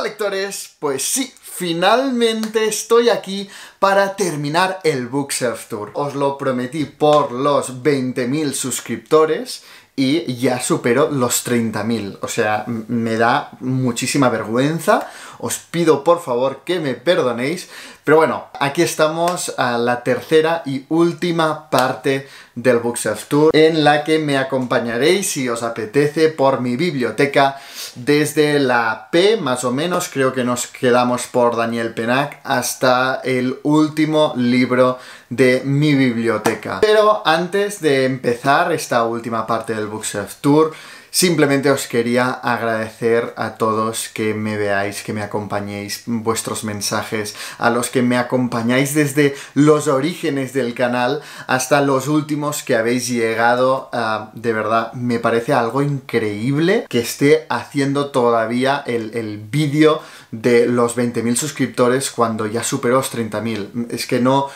lectores, pues sí, finalmente estoy aquí para terminar el Bookshelf Tour. Os lo prometí por los 20.000 suscriptores y ya supero los 30.000. O sea, me da muchísima vergüenza, os pido por favor que me perdonéis. Pero bueno, aquí estamos a la tercera y última parte del Bookshelf Tour en la que me acompañaréis si os apetece por mi biblioteca desde la P más o menos, creo que nos quedamos por Daniel Penac hasta el último libro de mi biblioteca. Pero antes de empezar esta última parte del Bookshelf Tour, Simplemente os quería agradecer a todos que me veáis, que me acompañéis, vuestros mensajes, a los que me acompañáis desde los orígenes del canal hasta los últimos que habéis llegado. Ah, de verdad, me parece algo increíble que esté haciendo todavía el, el vídeo de los 20.000 suscriptores cuando ya superó los 30.000. Es que no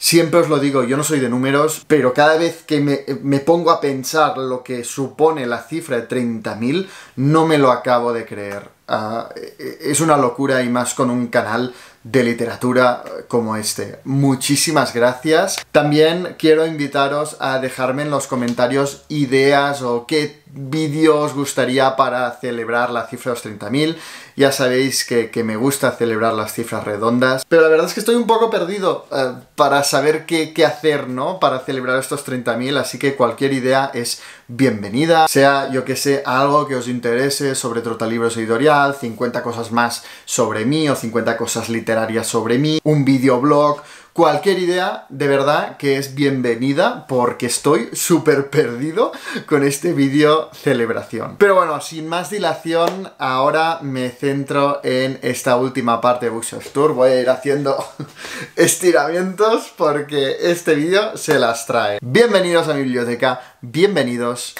Siempre os lo digo, yo no soy de números, pero cada vez que me, pongo a pensar lo que supone la cifra de 30.000, no me lo acabo de creer. Ah, e, e, es una locura y más con un canal de literatura eh, como este. Muchísimas gracias. También quiero invitaros a dejarme en los comentarios ideas o qué vídeo os gustaría para celebrar la cifra de los 30.000. Ya sabéis que, me gusta celebrar las cifras redondas, pero la verdad es que estoy un poco perdido eh, para saber qué, qué, hacer, ¿no? Para celebrar estos 30.000, así que cualquier idea es bienvenida. Sea, yo que sé, algo que os interese sobre Trotalibros Editorial, 50 cosas más sobre mí o 50 cosas literarias sobre mí, un videoblog, cualquier idea de verdad que es bienvenida porque estoy súper perdido con este vídeo celebración. Pero bueno, sin más dilación, ahora me centro en esta última parte de of Tour. Voy a ir haciendo estiramientos porque este vídeo se las trae. Bienvenidos a mi biblioteca, bienvenidos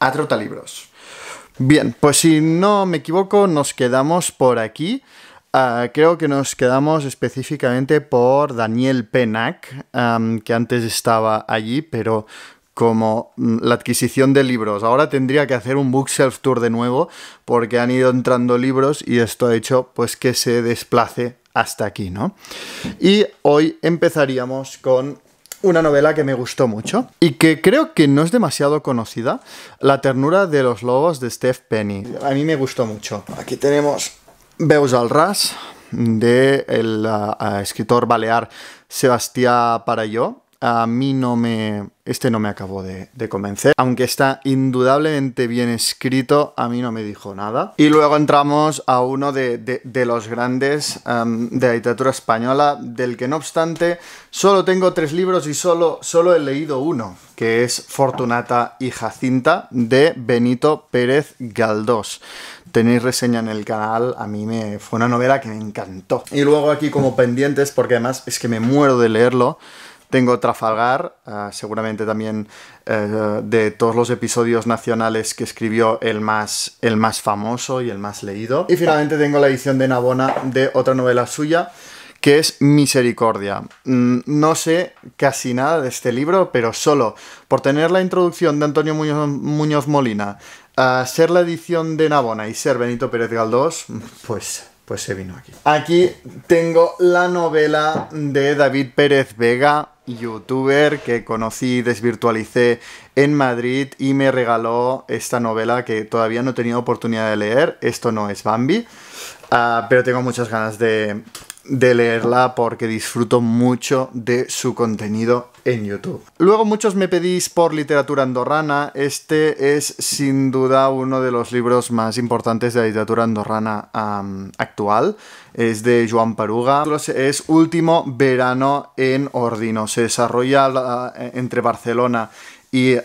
a Trotalibros. Bien, pues si no me equivoco, nos quedamos por aquí. Ah, creo que nos quedamos específicamente por Daniel Penac, que antes estaba allí, pero como mm, la adquisición de libros. Ahora tendría que hacer un bookshelf tour de nuevo porque han ido entrando libros y esto ha hecho pues que se desplace hasta aquí, ¿no? Y hoy empezaríamos con una novela que me gustó mucho y que creo que no es demasiado conocida, La ternura de los lobos de Steph Penny. A mí me gustó mucho. Aquí tenemos Beus al ras del de eh, eh, escritor balear Sebastián Parayó. A mí no me... Este no me acabó de, convencer. Aunque está indudablemente bien escrito, a mí no me dijo nada. Y luego entramos a uno de, de los grandes em, de la literatura española, del que no obstante solo tengo tres libros y solo, solo he leído uno, que es Fortunata y Jacinta de Benito Pérez Galdós tenéis reseña en el canal, a mí me fue una novela que me encantó. Y luego aquí como pendientes, porque además es que me muero de leerlo, tengo Trafalgar, eh, seguramente también eh, de todos los episodios nacionales que escribió el más, el más famoso y el más leído. Y finalmente tengo la edición de Nabona de otra novela suya, que es Misericordia. Mm, no sé casi nada de este libro, pero solo por tener la introducción de Antonio Muñoz Molina a ser la edición de Navona y ser Benito Pérez Galdós, pues, pues se vino aquí. Aquí tengo la novela de David Pérez Vega, youtuber que conocí y desvirtualicé en Madrid y me regaló esta novela que todavía no he tenido oportunidad de leer. Esto no es Bambi, ah, pero tengo muchas ganas de, de leerla porque disfruto mucho de su contenido en YouTube. Luego muchos me pedís por literatura andorrana. Este es sin duda uno de los libros más importantes de la literatura andorrana actual. Es de Joan Paruga. Es Último verano en Ordino. Se desarrolla eh, entre Barcelona y eh,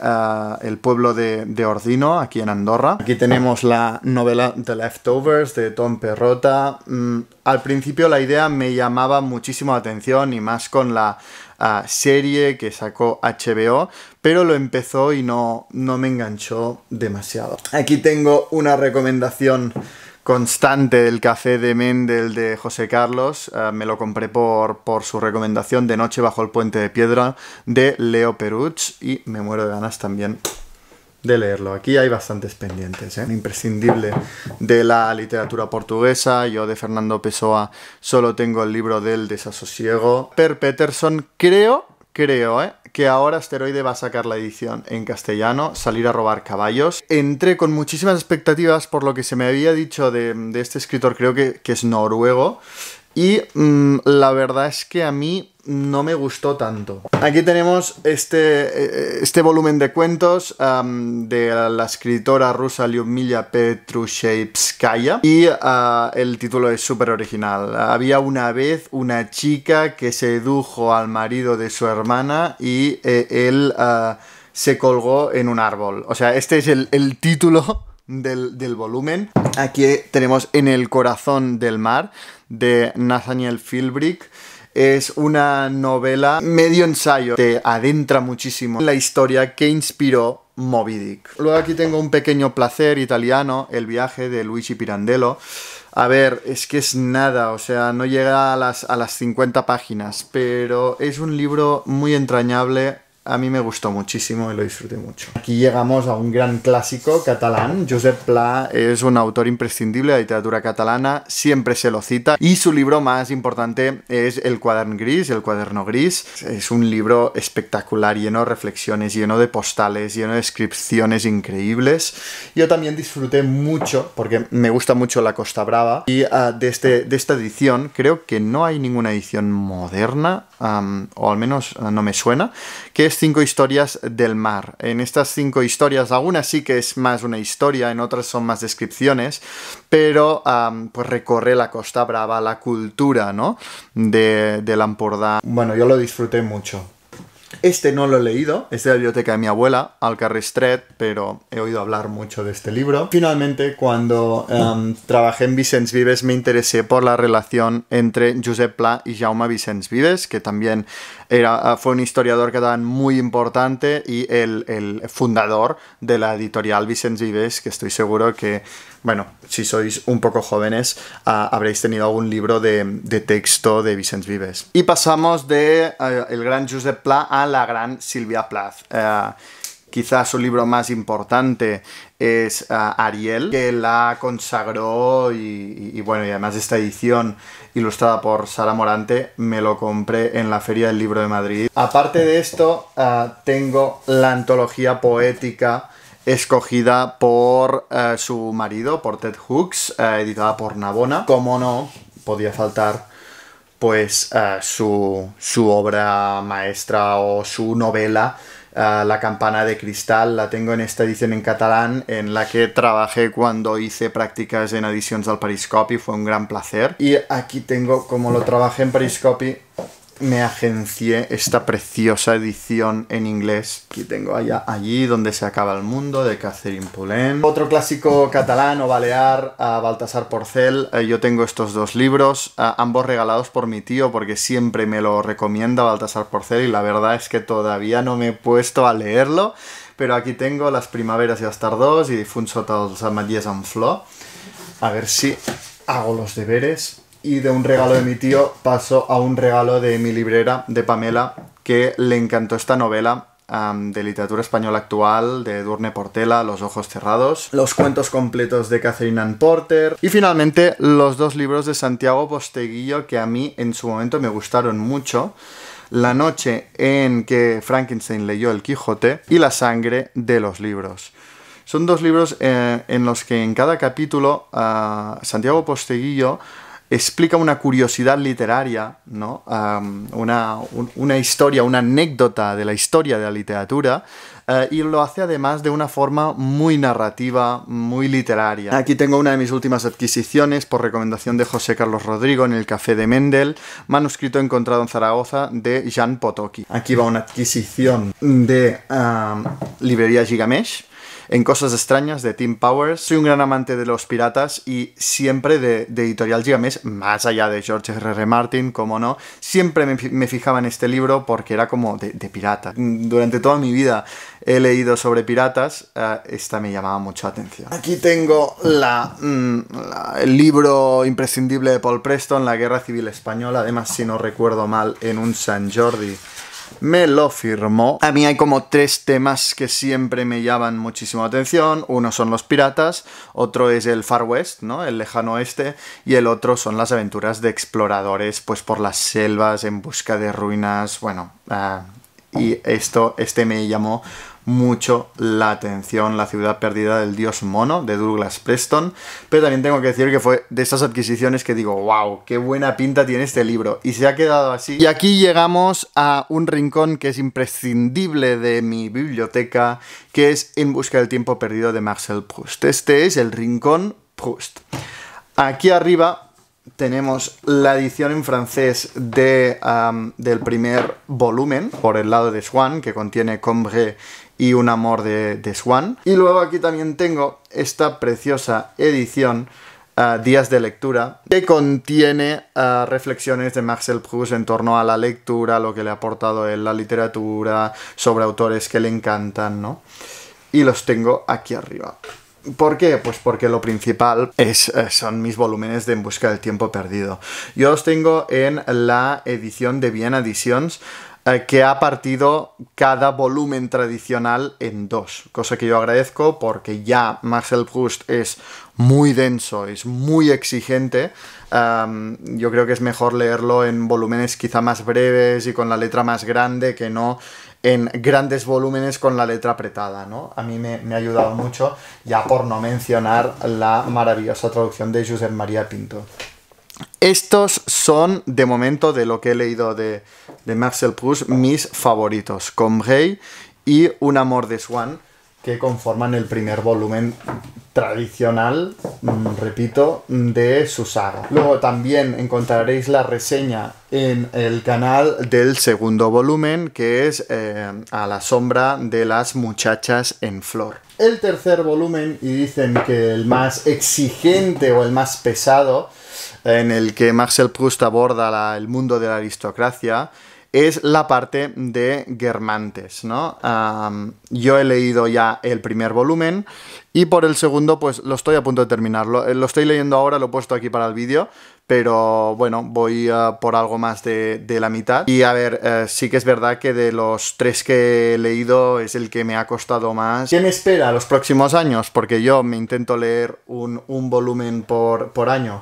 el pueblo de, de, Ordino, aquí en Andorra. Aquí tenemos la novela The Leftovers de Tom Perrota. Mm, al principio la idea me llamaba muchísimo la atención y más con la eh, serie que sacó HBO, pero lo empezó y no, no me enganchó demasiado. Aquí tengo una recomendación constante el café de Mendel de José Carlos. Eh, me lo compré por, por, su recomendación de Noche bajo el puente de piedra de Leo Peruch y me muero de ganas también de leerlo. Aquí hay bastantes pendientes, ¿eh? imprescindible de la literatura portuguesa. Yo de Fernando Pessoa solo tengo el libro del desasosiego. Per Peterson creo creo, ¿eh? que ahora Asteroide va a sacar la edición en castellano, Salir a robar caballos. Entré con muchísimas expectativas por lo que se me había dicho de, este escritor, creo que es noruego, y mm, la verdad es que a mí no me gustó tanto. Aquí tenemos este, eh, este volumen de cuentos de la escritora rusa Lyudmila Petrushevskaya y ah, el título es súper original. Había una vez una chica que sedujo al marido de su hermana y eh, él ah, se colgó en un árbol. O sea, este es el, título del, del volumen. Aquí tenemos En el corazón del mar de Nathaniel Philbrick. Es una novela medio ensayo, que adentra muchísimo en la historia que inspiró Moby Dick. Luego aquí tengo un pequeño placer italiano, El viaje de Luigi Pirandello. A ver, es que es nada, o sea, no llega a las, a las 50 páginas, pero es un libro muy entrañable, a mí me gustó muchísimo y lo disfruté mucho. Aquí llegamos a un gran clásico catalán. Josep Pla es un autor imprescindible de la literatura catalana, siempre se lo cita. Y su libro más importante es El cuaderno gris, El cuaderno gris. Es un libro espectacular, lleno de reflexiones, lleno de postales, lleno de descripciones increíbles. Yo también disfruté mucho, porque me gusta mucho la Costa Brava, y ah, este, de, esta edición creo que no hay ninguna edición moderna, o al menos ah, no me suena, que es cinco historias del mar. En estas cinco historias, algunas sí que es más una historia, en otras son más descripciones, pero pues recorre la Costa Brava, la cultura, ¿no? De, de Bueno, yo lo disfruté mucho. Este no lo he leído, es de la biblioteca de mi abuela, Alcarrestret, pero he oído hablar mucho de este libro. Finalmente, cuando em, trabajé en Vicens Vives, me interesé por la relación entre Josep Pla y Jaume Vicens Vives, que también era, eh, fue un historiador que era muy importante y el, fundador de la editorial Vicens Vives, que estoy seguro que bueno, si sois un poco jóvenes, ah, habréis tenido algún libro de, texto de Vicente Vives. Y pasamos de eh, el gran Josep Pla a la gran Silvia Plath. Eh, quizás su libro más importante es ah, Ariel, que la consagró y, bueno, y además esta edición ilustrada por Sara Morante me lo compré en la Feria del Libro de Madrid. Aparte de esto, ah, tengo la antología poética escogida por eh, su marido, por Ted Hooks, eh, editada por Nabona. Como no podía faltar, pues eh, su, obra maestra o su novela, La campana de cristal, la tengo en esta edición en catalán, en la que trabajé cuando hice prácticas en ediciones al Periscopi. fue un gran placer. Y aquí tengo como lo trabajé en Periscopi me agencié esta preciosa edición en inglés que tengo allá, allí donde se acaba el mundo de Catherine Poulain. Otro clásico catalán o balear a Baltasar Porcel. Eh, yo tengo estos dos libros, eh, ambos regalados por mi tío porque siempre me lo recomienda Baltasar Porcel y la verdad es que todavía no me he puesto a leerlo, pero aquí tengo Las primaveras y las y Difunso els ametllers en flor. A ver si hago los deberes y de un regalo de mi tío paso a un regalo de mi librera, de Pamela, que le encantó esta novela de literatura española actual de Durne Portela, Los Ojos Cerrados, los cuentos completos de Catherine Ann Porter y finalmente los dos libros de Santiago Posteguillo que a mí en su momento me gustaron mucho. La noche en que Frankenstein leyó El Quijote y La sangre de los libros. Son dos libros eh, en los que en cada capítulo ah, Santiago Posteguillo explica una curiosidad literaria, ¿no? una, una, historia, una anécdota de la historia de la literatura, eh, y lo hace además de una forma muy narrativa, muy literaria. Aquí tengo una de mis últimas adquisiciones por recomendación de José Carlos Rodrigo en el Café de Mendel, manuscrito encontrado en Zaragoza de Jean Potocki. Aquí va una adquisición de Librería Gigamesh en Cosas Extrañas de Tim Powers. Soy un gran amante de los piratas y siempre de, Editorial Gigamés, más allá de George R.R. R. Martin, como no, siempre me, fijaba en este libro porque era como de, pirata. Durante toda mi vida he leído sobre piratas, eh, esta me llamaba mucho la atención. Aquí tengo mm, el libro imprescindible de Paul Preston, La Guerra Civil Española, además si no recuerdo mal, en un San Jordi me lo firmó. A mí hay como tres temas que siempre me llaman muchísimo atención. Uno son los piratas, otro es el Far West, ¿no? El lejano oeste, y el otro son las aventuras de exploradores, pues por las selvas, en busca de ruinas, bueno... Ah, y esto, este me llamó mucho la atención La ciudad perdida del dios mono de Douglas Preston, pero también tengo que decir que fue de estas adquisiciones que digo, wow, qué buena pinta tiene este libro, y se ha quedado así. Y aquí llegamos a un rincón que es imprescindible de mi biblioteca, que es En busca del tiempo perdido de Marcel Proust. Este es el rincón Proust. Aquí arriba tenemos la edición en francés del primer volumen, por el lado de Swan, que contiene Combré y Un amor de, de Swan. Y luego aquí también tengo esta preciosa edición ah, días de lectura, que contiene ah, reflexiones de Marcel Proust en torno a la lectura, lo que le ha aportado en la literatura, sobre autores que le encantan, ¿no? Y los tengo aquí arriba. ¿Por qué? Pues porque lo principal es, eh, son mis volúmenes de En Busca del Tiempo Perdido. Yo los tengo en la edición de Viena Editions eh, que ha partido cada volumen tradicional en dos, cosa que yo agradezco porque ya Marcel Proust es muy denso, es muy exigente. yo creo que es mejor leerlo en volúmenes quizá más breves y con la letra más grande que no en grandes volúmenes con la letra apretada, ¿no? A mí me, ha ayudado mucho, ya por no mencionar la maravillosa traducción de José María Pinto. Estos son, de momento, de lo que he leído de, Marcel Proust, mis favoritos. Combray y Un amor de Swan que conforman el primer volumen tradicional, mm, repito, de su saga. Luego también encontraréis la reseña en el canal del segundo volumen, que es eh, A la sombra de las muchachas en flor. El tercer volumen, y dicen que el más exigente o el más pesado, en el que Marcel Proust aborda el mundo de la aristocracia, es la parte de Germantes, ¿no? yo he leído ya el primer volumen y por el segundo pues lo estoy a punto de terminarlo. Eh, lo estoy leyendo ahora, lo he puesto aquí para el vídeo, pero bueno, voy eh, por algo más de, la mitad. Y a ver, eh, sí que es verdad que de los tres que he leído es el que me ha costado más. ¿Qué me espera los próximos años? Porque yo me intento leer un, volumen por año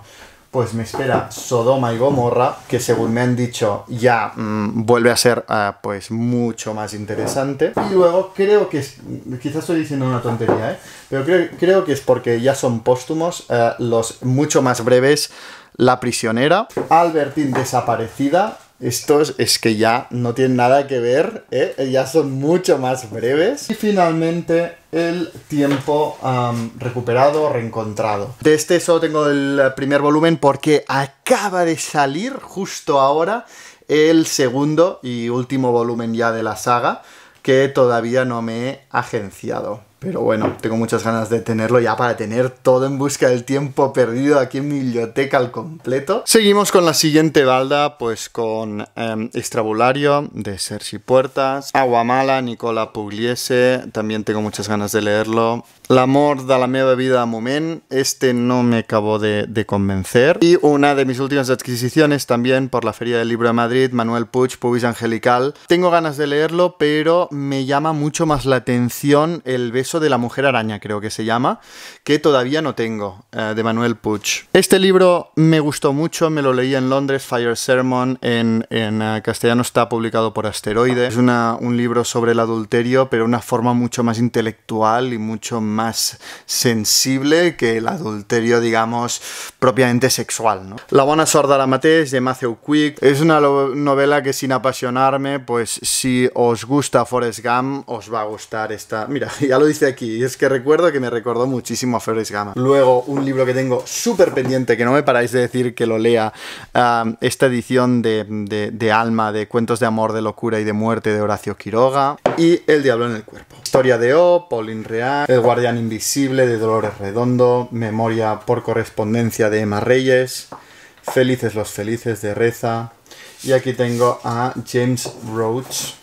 pues me espera Sodoma y Gomorra, que según me han dicho ya mm, vuelve a ser ah, pues mucho más interesante. Y luego creo que es, quizás estoy diciendo una tontería, ¿eh? pero creo, que es porque ya son póstumos eh, los mucho más breves La prisionera, Albertín desaparecida estos es que ya no tienen nada que ver, ¿eh? Eh, ya son mucho más breves. Y finalmente el tiempo recuperado o reencontrado. De este solo tengo el eh, primer volumen porque acaba de salir justo ahora el segundo y último volumen ya de la saga que todavía no me he agenciado. Pero bueno, tengo muchas ganas de tenerlo ya para tener todo en busca del tiempo perdido aquí en mi biblioteca al completo. Seguimos con la siguiente balda, pues con Estrabulario, em, Extrabulario de Sergi Puertas, Aguamala, Nicola Pugliese, también tengo muchas ganas de leerlo. L'amor da la meva vida a moment, este no me acabó de, convencer. Y una de mis últimas adquisiciones también por la Feria del Libro de Madrid, Manuel Puig, Pubis Angelical. Tengo ganas de leerlo, pero me llama mucho más la atención el beso de La Mujer Araña, creo que se llama, que todavía no tengo, eh, de Manuel Puch. Este libro me gustó mucho, me lo leí en Londres, Fire Sermon, en, eh, castellano está publicado por Asteroide. Es una, un libro sobre el adulterio, pero una forma mucho más intelectual y mucho más sensible que el adulterio, digamos, propiamente sexual. ¿no? La buena sorda de la de Matthew Quick, es una novela que sin apasionarme, pues si os gusta Forrest Gump, os va a gustar esta... Mira, ya lo de aquí. Y es que recuerdo que me recordó muchísimo a Ferris Gama. Luego, un libro que tengo súper pendiente, que no me paráis de decir que lo lea, um, esta edición de, de, Alma, de Cuentos de Amor, de Locura y de Muerte de Horacio Quiroga, y El Diablo en el Cuerpo. Historia de O, Pauline Real, El Guardián Invisible de Dolores Redondo, Memoria por correspondencia de Emma Reyes, Felices los Felices de Reza, y aquí tengo a James Roach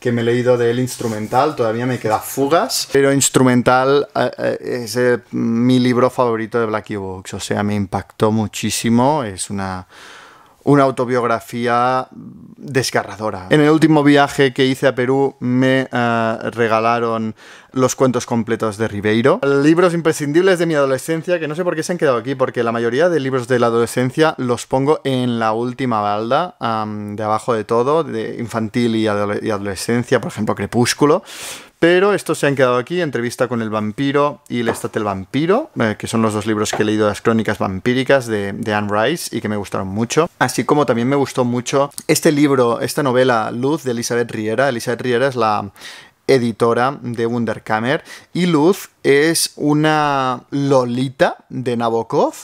que me he leído de él instrumental, todavía me queda fugas, pero instrumental eh, eh, es eh, mi libro favorito de Blackie Box, o sea, me impactó muchísimo, es una una autobiografía desgarradora. En el último viaje que hice a Perú me eh, regalaron los cuentos completos de Ribeiro. Libros imprescindibles de mi adolescencia, que no sé por qué se han quedado aquí, porque la mayoría de libros de la adolescencia los pongo en la última balda, de abajo de todo, de infantil y adolescencia, por ejemplo, Crepúsculo pero estos se han quedado aquí, entrevista con el vampiro y el estate del vampiro, eh, que son los dos libros que he leído, las crónicas vampíricas de, de, Anne Rice y que me gustaron mucho. Así como también me gustó mucho este libro, esta novela Luz de Elizabeth Riera. Elizabeth Riera es la editora de Wunderkammer y Luz es una lolita de Nabokov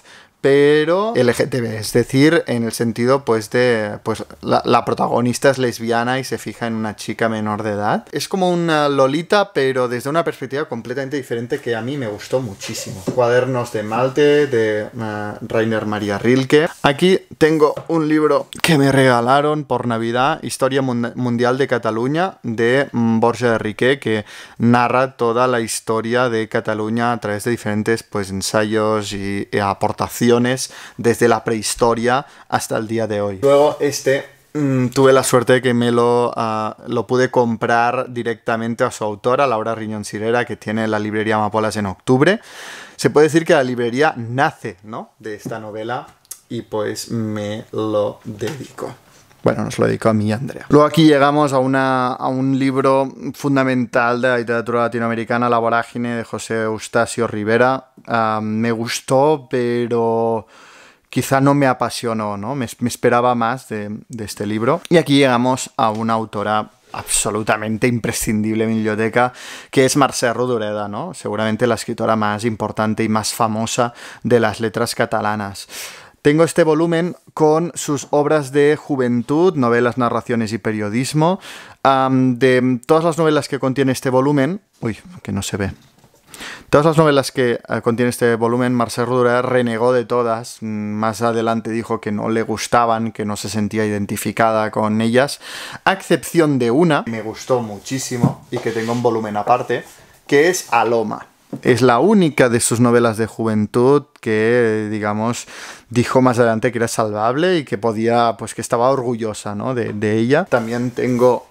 pero LGTB, es decir, en el sentido pues de, pues la, protagonista es lesbiana y se fija en una chica menor de edad. Es como una Lolita, pero desde una perspectiva completamente diferente que a mí me gustó muchísimo. Cuadernos de Malte, de eh, Rainer María Rilke. Aquí tengo un libro que me regalaron por Navidad, Historia Mundial de Cataluña, de mm, Borja de Riquet, que narra toda la historia de Cataluña a través de diferentes pues ensayos y aportaciones desde la prehistoria hasta el día de hoy. Luego este mm, tuve la suerte de que me ah, lo, pude comprar directamente a su autora, Laura Riñón Sirera, que tiene la librería Amapolas en octubre. Se puede decir que la librería nace de esta novela y pues me lo dedico. Bueno, nos lo dedicó a mí y a Andrea. Luego aquí llegamos a, a un libro fundamental de la literatura latinoamericana, La vorágine, de José Eustasio Rivera. Ah, me gustó, pero quizá no me apasionó, ¿no? Me, esperaba más de, este libro. Y aquí llegamos a una autora absolutamente imprescindible en mi biblioteca, que es Mercè Rodoreda, ¿no? Seguramente la escritora más importante y más famosa de las letras catalanas. Tengo este volumen con sus obras de juventud, novelas, narraciones y periodismo. de todas las novelas que contiene este volumen, uy, que no se ve, Todas las novelas que eh, contiene este volumen, Marcel Duras renegó de todas. Mm, más adelante dijo que no le gustaban, que no se sentía identificada con ellas, a excepción de una, que me gustó muchísimo y que tengo un volumen aparte, que es Aloma es la única de sus novelas de juventud que, digamos, dijo más adelante que era salvable y que podía, pues que estaba orgullosa ¿no? de, de ella. También tengo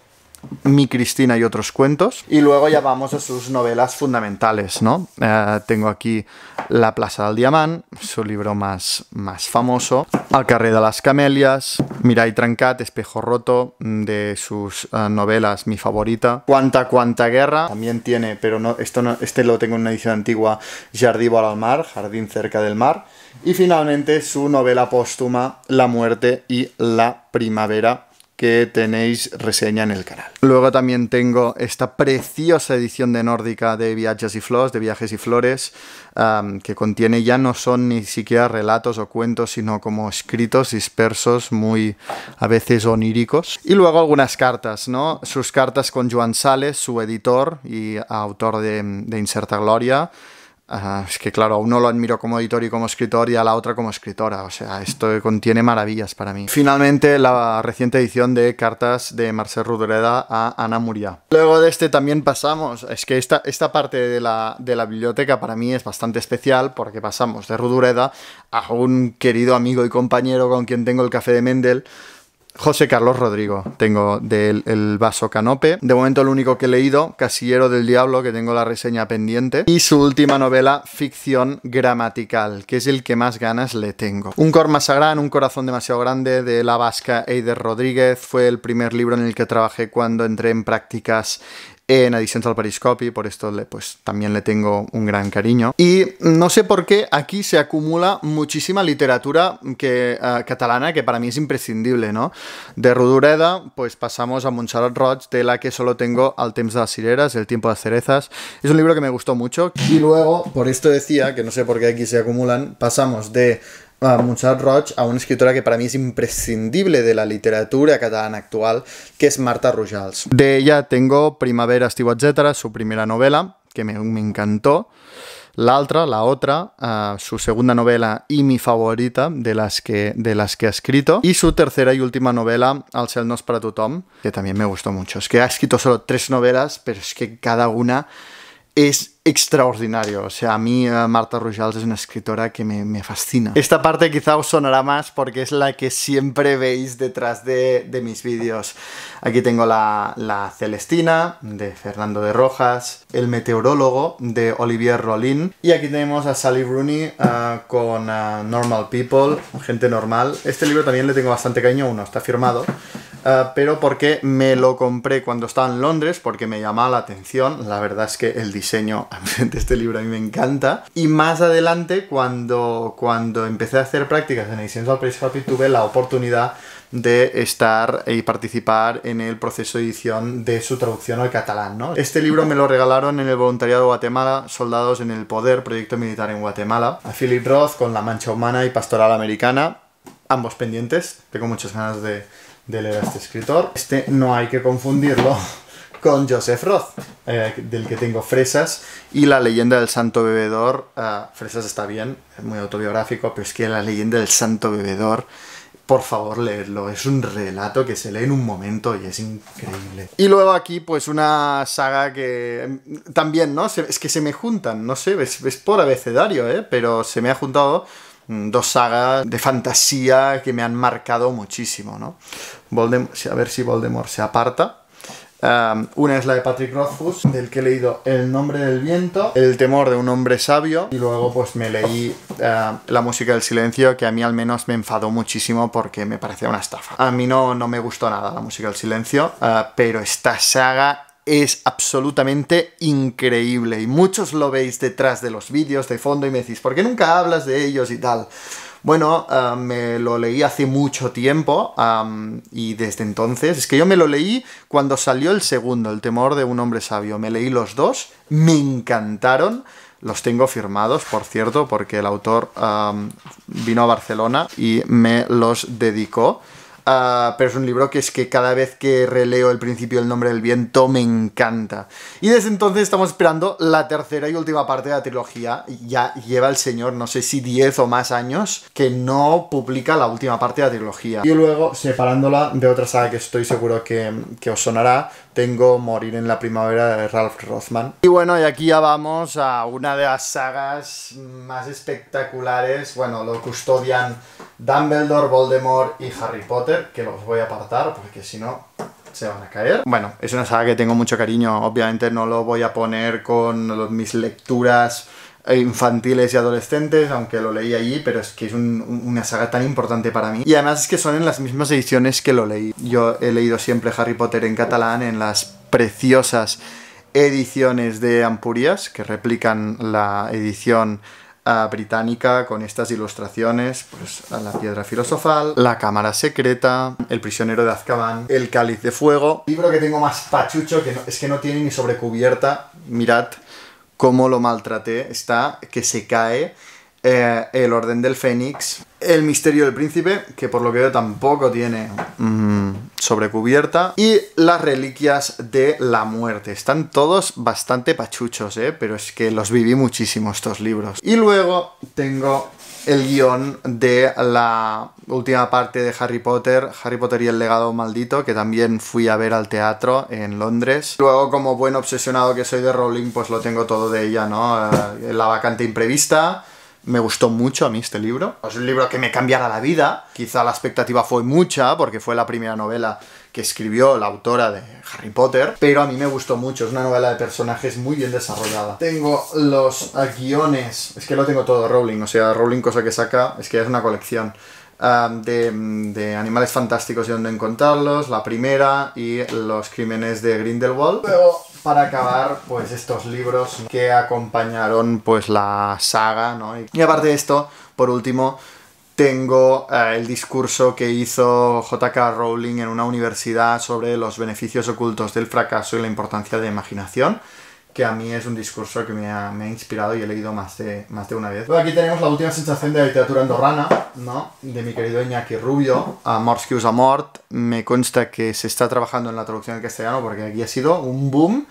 mi Cristina y otros cuentos. Y luego ya vamos a sus novelas fundamentales, ¿no? Eh, tengo aquí La Plaza del Diamant, su libro más, más famoso, Al carrer de las Camelias, Mirai Trancat, Espejo Roto, de sus eh, novelas, mi favorita, Cuanta Cuanta Guerra, también tiene, pero no, esto este lo tengo en una edición antigua, Jardí al mar, Jardín cerca del mar, y finalmente su novela póstuma, La muerte y la primavera, que tenéis reseña en el canal. Luego también tengo esta preciosa edición de Nórdica de Viajes y Flores, de Viajes y Flores, que contiene ya no son ni siquiera relatos o cuentos, sino como escritos dispersos, muy a veces oníricos. Y luego algunas cartas, ¿no? Sus cartas con Joan Sales, su editor y autor de Inserta Gloria, es que claro, a uno lo admiro como editor y como escritor y a la otra como escritora. O sea, esto contiene maravillas para mí. Finalmente, la reciente edición de cartas de Marcel Rudureda a Ana Muriá. Luego de este también pasamos. Es que esta, esta parte de la, biblioteca para mí es bastante especial porque pasamos de Rudureda a un querido amigo y compañero con quien tengo el café de Mendel. José Carlos Rodrigo, tengo del el Vaso Canope. De momento el único que he leído, Casillero del Diablo, que tengo la reseña pendiente. Y su última novela, Ficción Gramatical, que es el que más ganas le tengo. Un cor masagrán, un corazón demasiado grande, de la vasca Eider Rodríguez. Fue el primer libro en el que trabajé cuando entré en prácticas en adición al pariscopi, por esto le, pues, también le tengo un gran cariño. Y no sé por qué aquí se acumula muchísima literatura que, eh, catalana que para mí es imprescindible, ¿no? De Rudureda, pues pasamos a Montserrat Roig, de la que solo tengo Al temps de las Sireras, El tiempo de las cerezas. Es un libro que me gustó mucho. Y luego, por esto decía, que no sé por qué aquí se acumulan, pasamos de a Montserrat Roig, a una escritora que para mí és imprescindible de la literatura catalana actual, que és Marta Rojals. De ella tengo Primavera, Estiu, etcétera, su primera novela, que me, me encantó. La otra, la uh, eh, su segunda novela y mi favorita de las, que, de las que ha escrito. Y su tercera y última novela, Al cel no es para tothom, que también me gustó mucho. Es que ha escrito solo tres novelas, pero es que cada una es extraordinario. O sea, a mí eh, Marta Rujals es una escritora que me, fascina. Esta parte quizá os sonará más porque es la que siempre veis detrás de, mis vídeos. Aquí tengo la, Celestina de Fernando de Rojas, El meteorólogo de Olivier Rollin y aquí tenemos a Sally Rooney eh, con eh, Normal People, gente normal. Este libro también le tengo bastante cariño, uno está firmado. Ah, pero porque me lo compré cuando estaba en Londres, porque me llamaba la atención. La verdad es que el diseño de este libro a mí me encanta. Y más adelante, cuando, cuando empecé a hacer prácticas en Ediciones al País Papi, tuve la oportunidad de estar y participar en el proceso de edición de su traducción al catalán. ¿no? Este libro me lo regalaron en el voluntariado Guatemala, Soldados en el Poder, Proyecto Militar en Guatemala, a Philip Roth con La Mancha Humana y Pastoral Americana, ambos pendientes, tengo muchas ganas de, de leer este escritor. Este no hay que confundirlo con Joseph Roth, eh, del que tengo Fresas y La leyenda del santo bebedor. Ah, fresas está bien, es muy autobiográfico, pero es que La leyenda del santo bebedor, por favor, leedlo. Es un relato que se lee en un momento y es increíble. Y luego aquí, pues una saga que em, también, ¿no? es que se me juntan, no sé, es, es por abecedario, ¿eh? Pero se me ha juntado Mm, dos sagas de fantasía que me han marcado muchísimo, ¿no? a ver si Voldemort se aparta. una es la de Patrick Rothfuss, del que he leído El nombre del viento, El temor de un hombre sabio, y luego pues me leí La música del silencio, que a mí al menos me enfadó muchísimo porque me parecía una estafa. A mí no, no me gustó nada la música del silencio, ah, pero esta saga es absolutamente increíble y muchos lo veis detrás de los vídeos de fondo y me decís, ¿por qué nunca hablas de ellos y tal? Bueno, ah, me lo leí hace mucho tiempo y desde entonces, es que yo me lo leí cuando salió el segundo, El temor de un hombre sabio, me leí los dos, me encantaron. Los tengo firmados, por cierto, porque el autor vino a Barcelona y me los dedicó. Ah, pero es un libro que es que cada vez que releo el principio El nombre del viento me encanta. Y desde entonces estamos esperando la tercera y última parte de la trilogía. Ya lleva el señor, no sé si 10 o más años, que no publica la última parte de la trilogía. Y luego, separándola de otra saga que estoy seguro que, que os sonará, tengo Morir en la Primavera de Ralph Rothman. Y bueno, y aquí ya vamos a una de las sagas más espectaculares. Bueno, lo custodian Dumbledore, Voldemort y Harry Potter, que los voy a apartar porque si no se van a caer. Bueno, es una saga que tengo mucho cariño. Obviamente no lo voy a poner con mis lecturas eh, infantiles y adolescentes, aunque lo leí allí, pero es que es una saga tan importante para mí. Y además es que son en las mismas ediciones que lo leí. Yo he leído siempre Harry Potter en catalán en las preciosas ediciones de Ampurias, que replican la edición ah, británica con estas ilustraciones, pues la piedra filosofal, la cámara secreta, el prisionero de Azkaban, el cáliz de fuego. El libro que tengo más pachucho, que es que no tiene ni sobrecubierta, mirad cómo lo maltraté, está que se cae. Eh, el Orden del Fénix, El Misterio del Príncipe, que por lo que veo tampoco tiene mm, sobrecubierta, y las Reliquias de la Muerte. Están todos bastante pachuchos, eh, pero es que los viví muchísimo estos libros. Y luego tengo el guión de la última parte de Harry Potter, Harry Potter y el legado maldito, que también fui a ver al teatro en Londres. Luego, como buen obsesionado que soy de Rowling, pues lo tengo todo de ella, ¿no? Eh, la vacante imprevista. Me gustó mucho a mí este libro. Es un libro que me cambiará la vida. Quizá la expectativa fue mucha, porque fue la primera novela que escribió la autora de Harry Potter, pero a mí me gustó mucho, es una novela de personajes muy bien desarrollada. Tengo los guiones, es que lo tengo todo Rowling, o sea, Rowling cosa que saca, es que es una colección. Um, de, animales fantásticos y dónde encontrarlos, la primera y los crímenes de Grindelwald. Luego, para acabar, pues estos libros que acompañaron pues la saga, ¿no? Y aparte de esto, por último, tengo eh, el discurso que hizo JK Rowling en una universidad sobre los beneficios ocultos del fracaso y la importancia de la imaginación, que a mí es un discurso que me ha, me ha inspirado y he leído más de, más de una vez. aquí tenemos la última sensación de la literatura andorrana, ¿no? de mi querido Iñaki Rubio, Amors que usa mort. Me consta que se está trabajando en la traducción al castellano porque aquí ha sido un boom.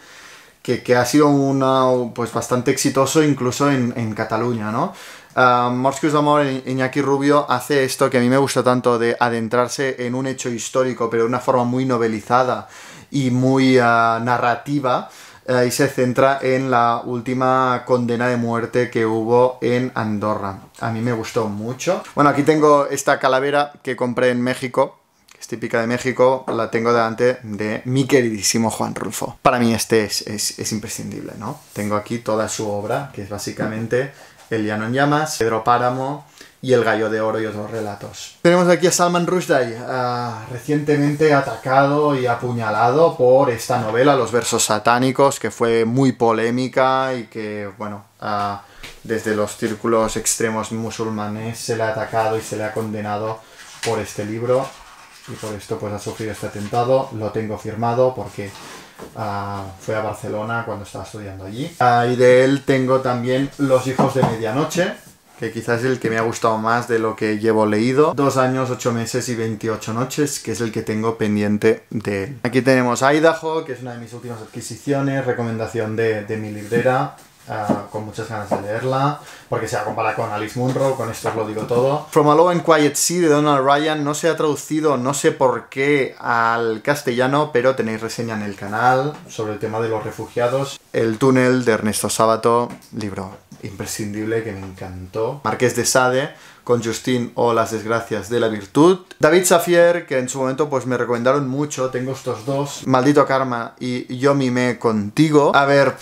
Que, que, ha sido una, pues bastante exitoso incluso en, en Cataluña, ¿no? Ah, Morcus D'Amor y Iñaki Rubio, hace esto que a mí me gusta tanto de adentrarse en un hecho histórico, pero de una forma muy novelizada y muy ah, narrativa, ah, y se centra en la última condena de muerte que hubo en Andorra. A mí me gustó mucho. Bueno, aquí tengo esta calavera que compré en México, que es típica de México, la tengo delante de mi queridísimo Juan Rulfo. Para mí este es, es, es imprescindible, ¿no? Tengo aquí toda su obra, que es básicamente el Llano en Llamas, Pedro Páramo y El Gallo de Oro y otros relatos. Tenemos aquí a Salman Rushdie, ah, recientemente atacado y apuñalado por esta novela, Los Versos Satánicos, que fue muy polémica y que, bueno, ah, desde los círculos extremos musulmanes se le ha atacado y se le ha condenado por este libro y por esto pues ha sufrido este atentado. Lo tengo firmado porque Ah, fue a Barcelona cuando estaba estudiando allí. Ahí de él tengo también Los Hijos de Medianoche, que quizás es el que me ha gustado más de lo que llevo leído. Dos años, ocho meses y 28 noches, que es el que tengo pendiente de él. Aquí tenemos Idaho, que es una de mis últimas adquisiciones, recomendación de, de mi librera. Ah, con muchas ganas de leerla, porque se ha comparado con Alice Munro, con esto os lo digo todo. From a Low and Quiet Sea de Donald Ryan no se ha traducido, no sé por qué, al castellano, pero tenéis reseña en el canal sobre el tema de los refugiados. El túnel de Ernesto Sábato, libro imprescindible que me encantó. Marqués de Sade, con Justin o oh, Las desgracias de la virtud. David Safier, que en su momento pues me recomendaron mucho, tengo estos dos. Maldito Karma y Yo mimé contigo. A ver...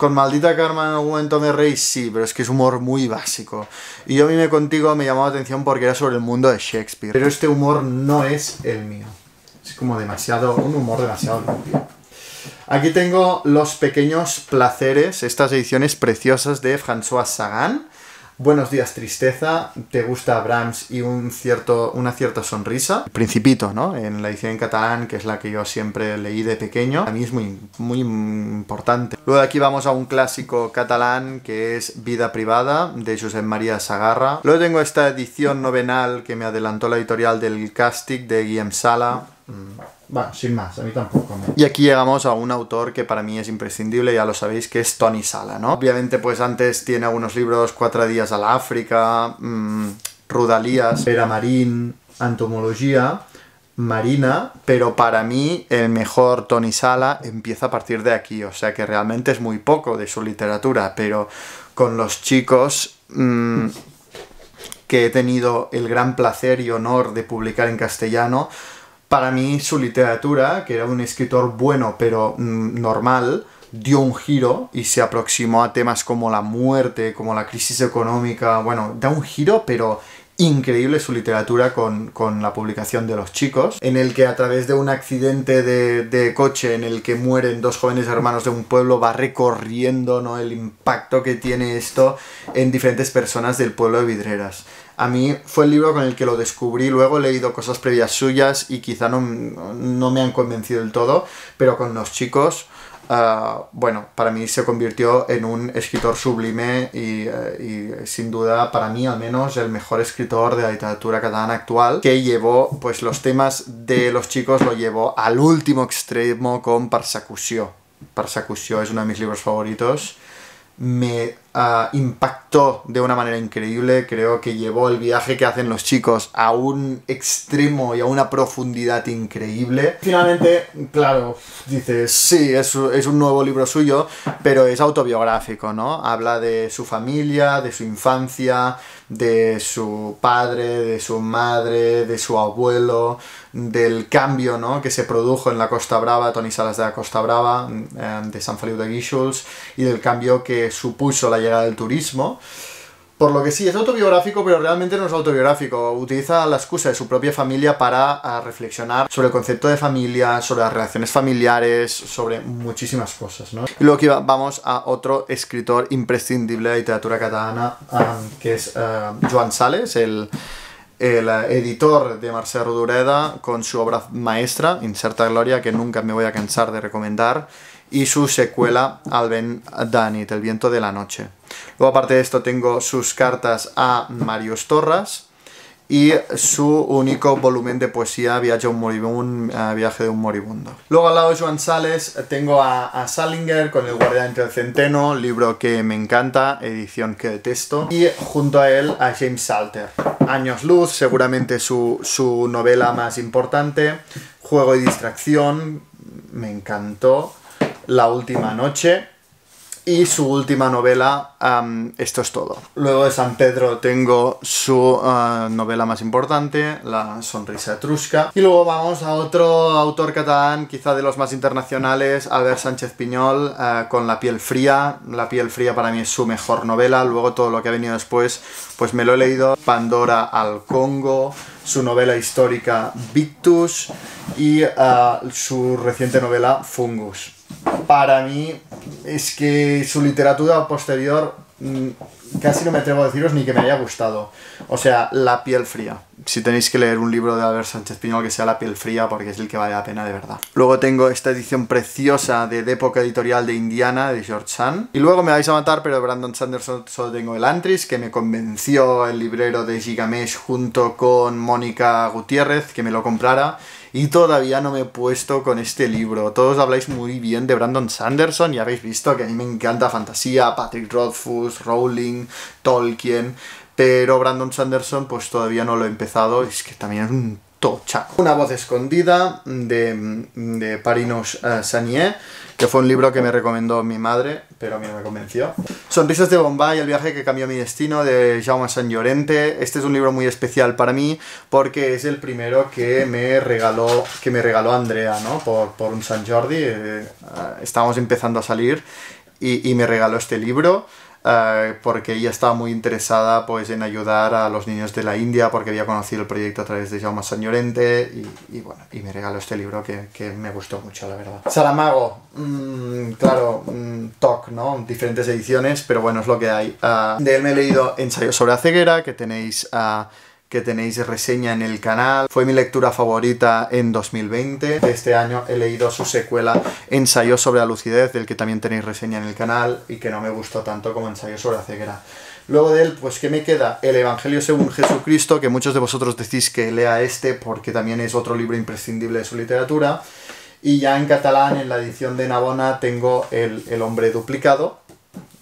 Con maldita karma en algún momento me reí, sí, pero es que es humor muy básico. Y yo me contigo me llamó la atención porque era sobre el mundo de Shakespeare. Pero este humor no es el mío. Es como demasiado, un humor demasiado limpio. Aquí tengo los pequeños placeres, estas ediciones preciosas de François Sagan. Buenos días, tristeza. Te gusta Brahms y una cierta sonrisa. Principito, ¿no? En la edición en catalán, que es la que yo siempre leí de pequeño. A mí es muy, importante. Luego de aquí vamos a un clásico catalán que es Vida privada, de Josep María Sagarra. Luego tengo esta edición novenal que me adelantó la editorial del Castic de Guillem Sala. Mm. Bueno, sin más, a mí tampoco. ¿no? Y aquí llegamos a un autor que para mí es imprescindible, ya lo sabéis, que es Tony Sala, ¿no? Obviamente, pues antes tiene algunos libros, Cuatro días a África, mm, Rudalías, Vera Marín, Antomología, Marina, pero para mí el mejor Tony Sala empieza a partir de aquí, o sea que realmente es muy poco de su literatura, pero con los chicos... Mm, que he tenido el gran placer y honor de publicar en castellano, para mí su literatura, que era un escritor bueno pero mm, normal, dio un giro y se aproximó a temas como la muerte, como la crisis económica, bueno, da un giro pero increíble su literatura con, la publicación de Los Chicos, en el que a través de un accidente de, coche en el que mueren dos jóvenes hermanos de un pueblo va recorriendo ¿no? el impacto que tiene esto en diferentes personas del pueblo de Vidreras a mí fue el libro con el que lo descubrí. Luego he leído cosas previas suyas y quizá no, me han convencido del todo, pero con los chicos, ah, bueno, para mí se convirtió en un escritor sublime eh, y, sin duda, para mí al menos, el mejor escritor de la literatura catalana actual, que llevó pues los temas de los chicos, lo llevó al último extremo con Parsacusio. Parsacusio es uno de mis libros favoritos. Me Ah, impactó de una manera increíble. Creo que llevó el viaje que hacen los chicos a un extremo y a una profundidad increíble. Finalmente, claro, dices... Sí, es, es un nuevo libro suyo, pero es autobiográfico, ¿no? Habla de su familia, de su infancia, de su padre, de su madre, de su abuelo, del cambio ¿no? que se produjo en la Costa Brava, Tony Salas de la Costa Brava, eh, de San Feliu de Guíxols, y del cambio que supuso la llegada del turismo. Por lo que sí, es autobiográfico, pero realmente no es autobiográfico. Utiliza la excusa de su propia familia para ah, reflexionar sobre el concepto de familia, sobre las relaciones familiares, sobre muchísimas cosas, ¿no? Y luego vamos a otro escritor imprescindible de literatura catalana, que es eh, Joan Sales, el, eh, editor de Marcelo Rodureda, con su obra maestra, Inserta Gloria, que nunca me voy a cansar de recomendar y su secuela Alben dani Danit, El viento de la noche. Luego aparte de esto tengo sus cartas a Marius Torras y su único volumen de poesía Viaje, un eh, viaje de un moribundo. Luego al lado de Joan Sales tengo a, Salinger con El guardián entre el centeno, libro que me encanta, edición que detesto, y junto a él a James Salter. Años Luz, seguramente su, su novela más importante, Juego y Distracción, me encantó la última noche y su última novela, Esto es todo. Luego de San Pedro tengo su ah, novela más importante, La sonrisa etrusca. Y luego vamos a otro autor catalán, quizá de los más internacionales, Albert Sánchez Piñol, ah, con La piel fría. La piel fría para mí es su mejor novela. Luego todo lo que ha venido después, pues me lo he leído. Pandora al Congo, su novela histórica Victus y ah, su reciente novela Fungus para mí es que su literatura posterior mm, casi no me atrevo a deciros ni que me haya gustado. O sea, La piel fría. Si tenéis que leer un libro de Albert Sánchez Piñol, que sea La piel fría, porque es el que vale la pena de verdad. Luego tengo esta edición preciosa de, época editorial de Indiana, de George Sand. Y luego me vais a matar, pero Brandon Sanderson solo tengo el Antris, que me convenció el librero de Gigamesh junto con Mónica Gutiérrez, que me lo comprara y todavía no me he puesto con este libro. Todos habláis muy bien de Brandon Sanderson y habéis visto que a mí me encanta fantasía, Patrick Rothfuss, Rowling, Tolkien, pero Brandon Sanderson pues todavía no lo he empezado, es que también es un tocha. Una voz escondida de, de Parinos eh, Sanier, que fue un libro que me recomendó mi madre, pero a mí no me convenció. Sonrisas de Bombay, el viaje que cambió mi destino, de Jaume San Llorente. Este es un libro muy especial para mí, porque es el primero que me regaló, que me regaló Andrea, ¿no? Por, un San Jordi. Eh, eh, estábamos empezando a salir y, y me regaló este libro. Eh, porque ella estaba muy interesada pues, en ayudar a los niños de la India, porque había conocido el proyecto a través de Jaume San y, y, bueno, y me regaló este libro que, me gustó mucho, la verdad. Saramago, mm, claro, mm, TOC, ¿no? Diferentes ediciones, pero bueno, es lo que hay. Ah, de él me he leído Ensayo sobre la ceguera, que tenéis... Ah, que tenéis reseña en el canal. Fue mi lectura favorita en 2020. Este año he leído su secuela Ensayo sobre la lucidez, del que también tenéis reseña en el canal y que no me gustó tanto como Ensayo sobre la ceguera. Luego de él, pues, ¿qué me queda? El Evangelio según Jesucristo, que muchos de vosotros decís que lea este porque también es otro libro imprescindible de su literatura. Y ya en catalán, en la edición de Navona, tengo el, el Hombre Duplicado,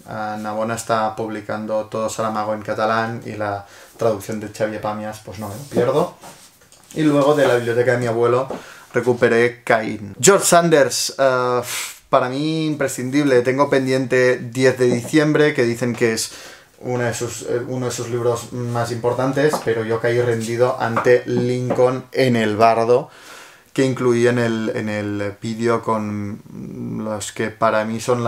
eh, Nabona está publicando todo Saramago en catalán y la traducción de Xavier Pamias, pues no me eh, pierdo. Y luego de la biblioteca de mi abuelo recuperé Caín. George Sanders, eh, para mí imprescindible. Tengo pendiente 10 de diciembre, que dicen que es uno de sus, uno de sus libros más importantes, pero yo caí rendido ante Lincoln en el bardo que incluí en el, en vídeo con los que para mí son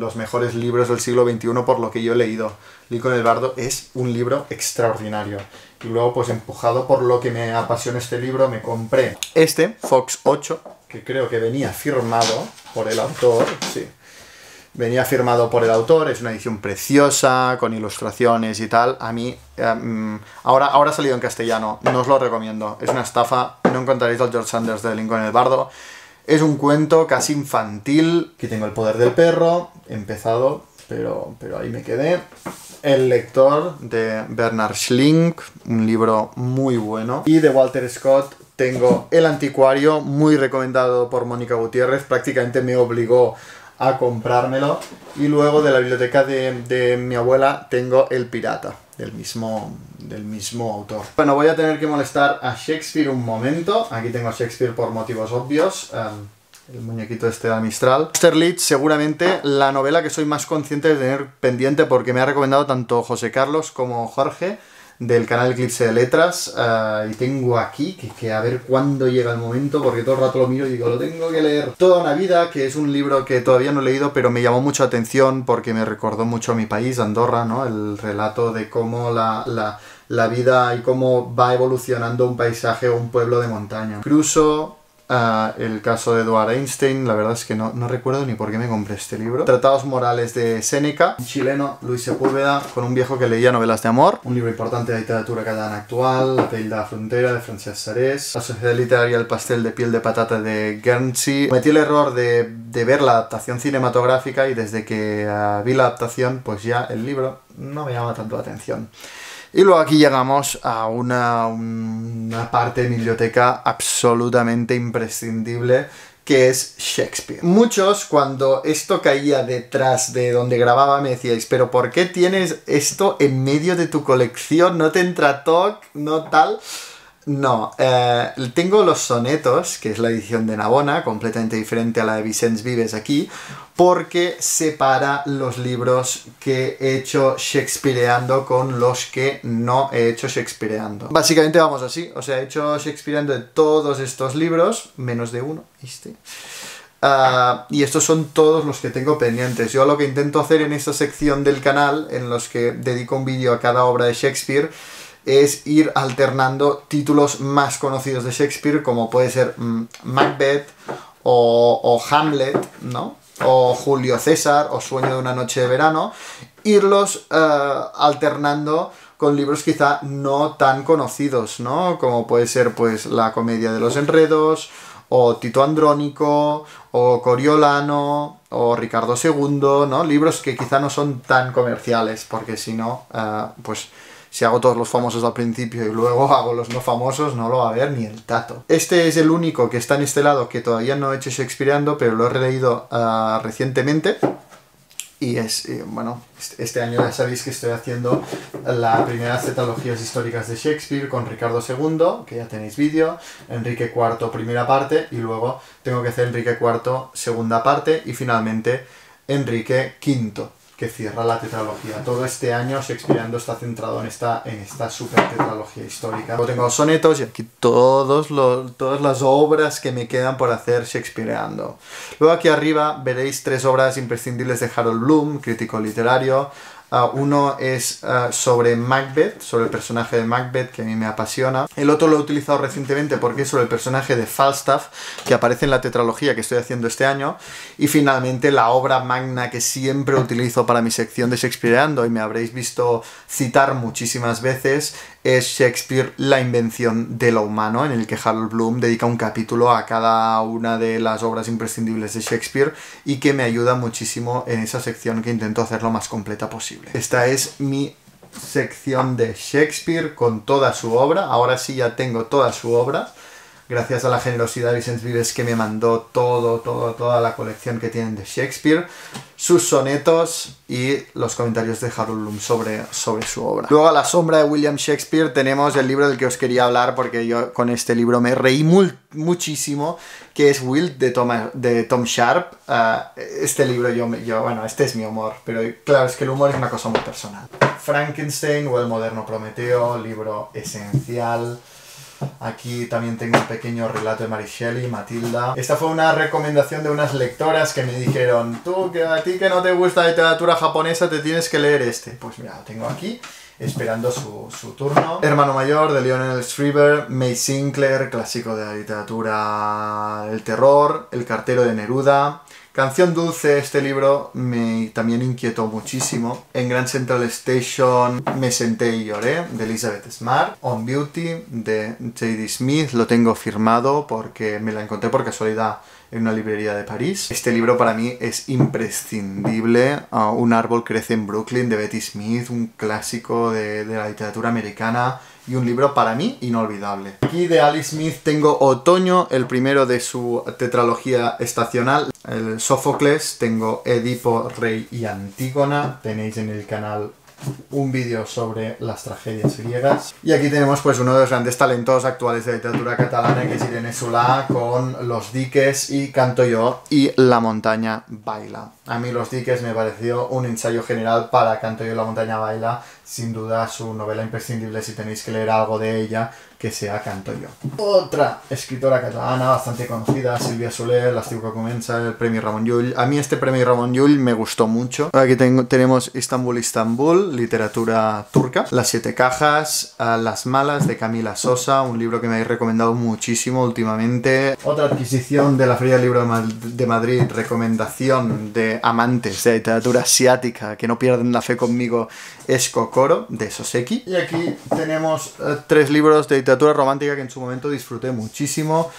los mejores libros del siglo XXI por lo que yo he leído. Lincoln con el Bardo es un libro extraordinario. Y luego, pues empujado por lo que me apasiona este libro, me compré este, Fox 8, que creo que venía firmado por el autor, sí, Venía firmado por el autor, es una edición preciosa, con ilustraciones y tal. A mí, eh, mm, ahora, ahora ha salido en castellano, no os lo recomiendo. Es una estafa, no encontraréis al George Sanders de Lincoln el Bardo. Es un cuento casi infantil. Que tengo el poder del perro, empezado, pero, pero ahí me quedé. El lector de Bernard Schlink, un libro muy bueno. Y de Walter Scott tengo El anticuario, muy recomendado por Mónica Gutiérrez. Prácticamente me obligó a comprármelo. Y luego de la biblioteca de, mi abuela tengo El Pirata, del mismo, del mismo autor. Bueno, voy a tener que molestar a Shakespeare un momento. Aquí tengo a Shakespeare por motivos obvios. Em, el muñequito este de Mistral. sterlitz seguramente la novela que soy más consciente de tener pendiente porque me ha recomendado tanto José Carlos como Jorge del canal Eclipse de Letras eh, y tengo aquí que, que, a ver cuándo llega el momento porque todo el rato lo miro y digo lo tengo que leer toda una vida que es un libro que todavía no he leído pero me llamó mucho atención porque me recordó mucho a mi país Andorra no el relato de cómo la, la vida y cómo va evolucionando un paisaje o un pueblo de montaña Cruzo el caso de Eduard Einstein, la verdad es que no, recuerdo ni por qué me compré este libro. Tratados morales de Seneca. un chileno, Luis Sepúlveda, con un viejo que leía novelas de amor, un libro importante de literatura catalana actual, La piel de la frontera de Francesc Sarés, La sociedad literaria El pastel de piel de patata de Guernsey. Cometí el error de, ver la adaptación cinematográfica y desde que ah, vi la adaptación, pues ya el libro no me llama tanto la atención. Y luego aquí llegamos a una, parte de biblioteca absolutamente imprescindible que es Shakespeare. Muchos cuando esto caía detrás de donde grababa me decíais, pero ¿por qué tienes esto en medio de tu colección? ¿No te entra TOC? ¿No tal? No, eh, tengo los sonetos, que es la edición de Navona, completamente diferente a la de Vicente Vives aquí, porque separa los libros que he hecho shakespeareando con los que no he hecho shakespeareando. Básicamente vamos así, o sea, he hecho shakespeareando de todos estos libros, menos de uno, ¿viste? Ah, y estos son todos los que tengo pendientes. Yo lo que intento hacer en esta sección del canal, en los que dedico un vídeo a cada obra de Shakespeare, es ir alternando títulos más conocidos de Shakespeare, como puede ser mm, Macbeth o, Hamlet, ¿no? o Julio César o Sueño de una noche de verano, irlos eh, alternando con libros quizá no tan conocidos, ¿no? Como puede ser pues La comedia de los enredos o Tito Andrónico o Coriolano o Ricardo II, ¿no? Libros que quizá no son tan comerciales, porque si no, eh, pues si hago todos los famosos al principio y luego hago los no famosos, no lo va a ver ni el tato. Este es el único que está en este lado que todavía no he hecho Shakespeareando, pero lo he releído ah, recientemente. Y es, eh, bueno, este año ya sabéis que estoy haciendo las primeras Zetalogías Históricas de Shakespeare con Ricardo II, que ya tenéis vídeo, Enrique IV primera parte, y luego tengo que hacer Enrique IV segunda parte, y finalmente Enrique V que cierra la tetralogía. Todo este año Shakespeareando está centrado en esta, en esta super tetralogía histórica. Luego tengo los sonetos y aquí todos los, todas las obras que me quedan por hacer Shakespeareando. Luego aquí arriba veréis tres obras imprescindibles de Harold Bloom, crítico literario, Ah, uno es ah, sobre Macbeth, sobre el personaje de Macbeth, que a mí me apasiona. El otro lo he utilizado recientemente porque es sobre el personaje de Falstaff, que aparece en la tetralogía que estoy haciendo este año. Y finalmente la obra magna que siempre utilizo para mi sección de Shakespeareando, y me habréis visto citar muchísimas veces, es Shakespeare La invención de lo humano, en el que Harold Bloom dedica un capítulo a cada una de las obras imprescindibles de Shakespeare y que me ayuda muchísimo en esa sección que intento hacer lo más completa posible. Esta es mi sección de Shakespeare con toda su obra, ahora sí ya tengo toda su obra gracias a la generosidad de Vicente Vives que me mandó todo, todo, toda la colección que tienen de Shakespeare, sus sonetos y los comentarios de Harold Bloom sobre, sobre su obra. Luego a la sombra de William Shakespeare tenemos el libro del que os quería hablar porque yo con este libro me reí muchísimo, que es will de Tom, de Tom Sharp. Ah, este libro yo, yo, bueno, este es mi humor, pero claro, es que el humor es una cosa muy personal. Frankenstein o el moderno Prometeo, libro esencial. Aquí también tengo un pequeño relato de Marichelli, y Matilda. Esta fue una recomendación de unas lectoras que me dijeron, tú, que a ti que no te gusta la literatura japonesa, te tienes que leer este. Pues mira, lo tengo aquí esperando su, turno. Hermano Mayor de Lionel Shriver, May Sinclair, clásico de la literatura El terror, El cartero de Neruda, Canción Dulce, este libro me también inquietó muchísimo. En Grand Central Station me senté y lloré, de Elizabeth Smart. On Beauty, de J.D. Smith, lo tengo firmado porque me la encontré por casualidad en una librería de París. Este libro para mí es imprescindible. Ah, un árbol crece en Brooklyn, de Betty Smith, un clásico de, de la literatura americana y un libro para mí inolvidable. Aquí de Alice Smith tengo Otoño, el primero de su tetralogía estacional. El Sófocles, tengo Edipo, Rey y Antígona. Tenéis en el canal un vídeo sobre las tragedias griegas. Y aquí tenemos pues uno de los grandes talentos actuales de literatura catalana, que es Irene Sula, con Los diques y Canto yo y La montaña baila. A mí Los diques me pareció un ensayo general para Canto yo y La montaña baila, sin duda su novela imprescindible si tenéis que leer algo de ella, que sea Canto yo. Otra escritora catalana bastante conocida, Silvia Soler, la que comienza el premio Ramón Llull. A mí este premio Ramón Llull me gustó mucho. Aquí tenemos Istanbul, Istanbul, literatura turca. Las siete cajas, Las malas de Camila Sosa, un libro que me habéis recomendado muchísimo últimamente. Otra adquisición de la Feria Libro de, Madrid, recomendación de amantes de literatura asiática que no pierden la fe conmigo, es Kokoro, de Soseki. Y aquí tenemos eh, tres libros de literatura romántica que en su momento disfruté muchísimo.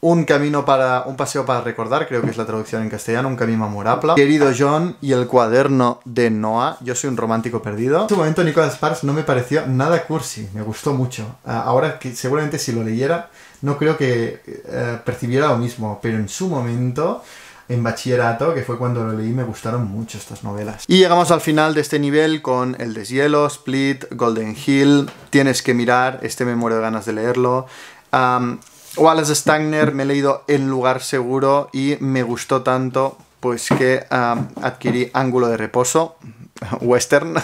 Un camino para. un paseo para recordar, creo que es la traducción en castellano, un camino memorable. Querido John y el cuaderno de Noah, yo soy un romántico perdido. En su momento Nicolas Sparks no me pareció nada cursi, me gustó mucho. Ah, ahora que seguramente si lo leyera, no creo que eh, percibiera lo mismo, pero en su momento en bachillerato, que fue cuando lo leí, me gustaron mucho estas novelas. Y llegamos al final de este nivel con El deshielo, Split, Golden Hill, Tienes que mirar, este me muero de ganas de leerlo. Wallace Stagner me he leído En lugar seguro y me gustó tanto pues que adquirí Ángulo de reposo, western,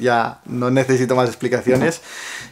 ya no necesito más explicaciones,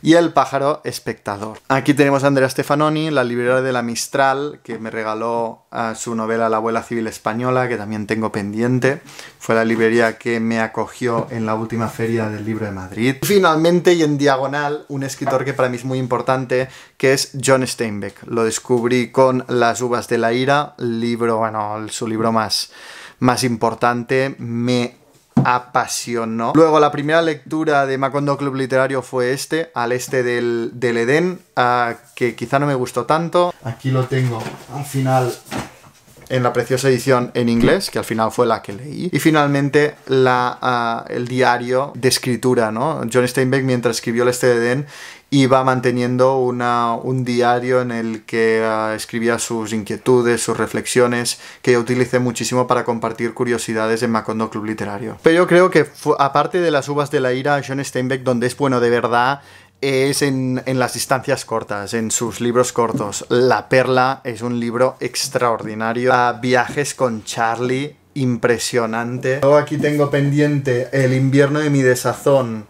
y El pájaro espectador. Aquí tenemos a Andrea Stefanoni, la librera de la Mistral, que me regaló ah, su novela La abuela civil española, que también tengo pendiente. Fue la librería que me acogió en la última feria del libro de Madrid. Finalmente, y en diagonal, un escritor que para mí es muy importante, que es John Steinbeck. Lo descubrí con Las uvas de la ira, libro, bueno, su libro más, más importante. Me apasionó. Luego la primera lectura de Macondo Club Literario fue este, al este del, Edén, que quizá no me gustó tanto. Aquí lo tengo, al final en la preciosa edición en inglés, que al final fue la que leí. Y finalmente la, ah, el diario de escritura, ¿no? John Steinbeck mientras escribió El Este del Edén iba manteniendo una, un diario en el que ah, escribía sus inquietudes, sus reflexiones, que yo utilicé muchísimo para compartir curiosidades en Macondo Club Literario. Pero yo creo que aparte de las uvas de la ira, John Steinbeck, donde es bueno de verdad, es en, las distancias cortas, en sus libros cortos. La Perla es un libro extraordinario. Ah, viajes con Charlie, impresionante. Luego aquí tengo pendiente El invierno de mi desazón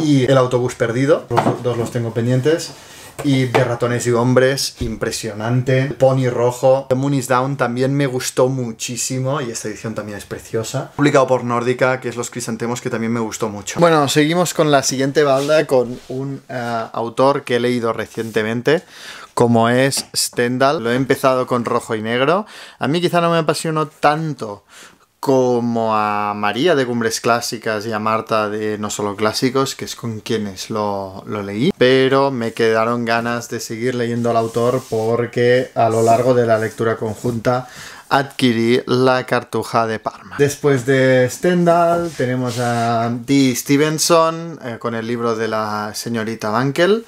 y El autobús perdido, los dos los tengo pendientes. Y de ratones y hombres, impresionante. Pony rojo. The Moon is Down también me gustó muchísimo y esta edición también es preciosa. Publicado por Nórdica, que es Los Crisantemos, que también me gustó mucho. Bueno, seguimos con la siguiente balda, con un eh, autor que he leído recientemente, como es Stendhal. Lo he empezado con rojo y negro. A mí quizá no me apasionó tanto como a María de Cumbres Clásicas y a Marta de No Solo Clásicos, que es con quienes lo, leí, pero me quedaron ganas de seguir leyendo al autor porque a lo largo de la lectura conjunta adquirí La Cartuja de Parma. Después de Stendhal tenemos a Dee Stevenson eh, con el libro de la señorita Bankel.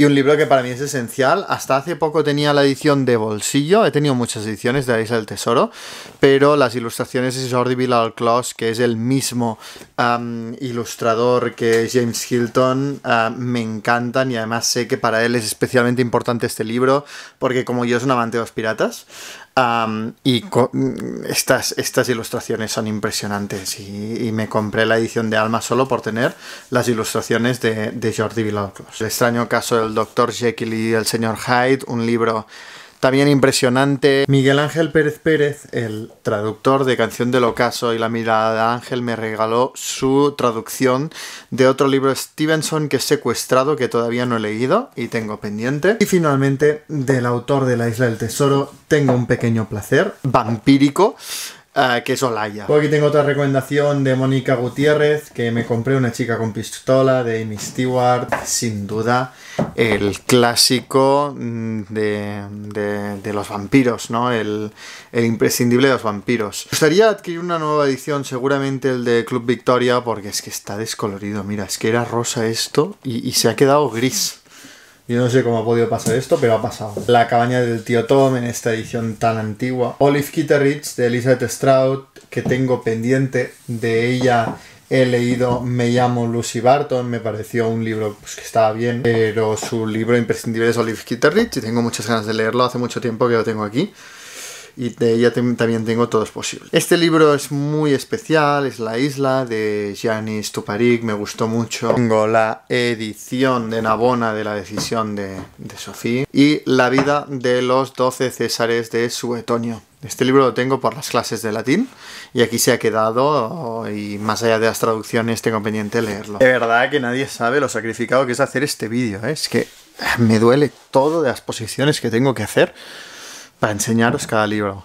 Y un libro que para mí es esencial. Hasta hace poco tenía la edición de bolsillo. He tenido muchas ediciones de la Isla del Tesoro. Pero las ilustraciones es Jordi Villalclos, que es el mismo ilustrador que James Hilton, me encantan. Y además sé que para él es especialmente importante este libro. Porque como yo es un amante de los piratas, y mm, estas, estas ilustraciones son impresionantes y, me compré la edición de Alma solo por tener las ilustraciones de, Jordi El extraño caso del doctor Jekyll y el señor Hyde, un libro también impresionante, Miguel Ángel Pérez Pérez, el traductor de Canción del Ocaso y la mirada de Ángel, me regaló su traducción de otro libro Stevenson que he secuestrado, que todavía no he leído y tengo pendiente. Y finalmente, del autor de La Isla del Tesoro, tengo un pequeño placer, vampírico, Ah, que es Olaya. Pues aquí tengo otra recomendación de Mónica Gutiérrez, que me compré una chica con pistola de Amy Stewart, sin duda el clásico mm, de, los vampiros, ¿no? El, imprescindible de los vampiros. Me gustaría adquirir una nueva edición, seguramente el de Club Victoria, porque es que está descolorido. Mira, es que era rosa esto y se ha quedado gris. Yo no sé cómo ha podido pasar esto, pero ha pasado. La cabaña del tío Tom en esta edición tan antigua. Olive Kitteridge de Elizabeth Stroud, que tengo pendiente de ella. He leído Me llamo Lucy Barton, me pareció un libro pues, que estaba bien, pero su libro imprescindible es Olive Kitteridge y tengo muchas ganas de leerlo, hace mucho tiempo que lo tengo aquí y de ella también tengo Todo es posible. Este libro es muy especial, es La isla de Giannis Tuparik, me gustó mucho. Tengo la edición de Nabona de la decisión de, de Sofía y La vida de los doce Césares de Suetonio. Este libro lo tengo por las clases de latín y aquí se ha quedado y más allá de las traducciones tengo pendiente leerlo. De verdad que nadie sabe lo sacrificado que es hacer este vídeo, ¿eh? es que me duele todo de las posiciones que tengo que hacer para enseñaros cada libro.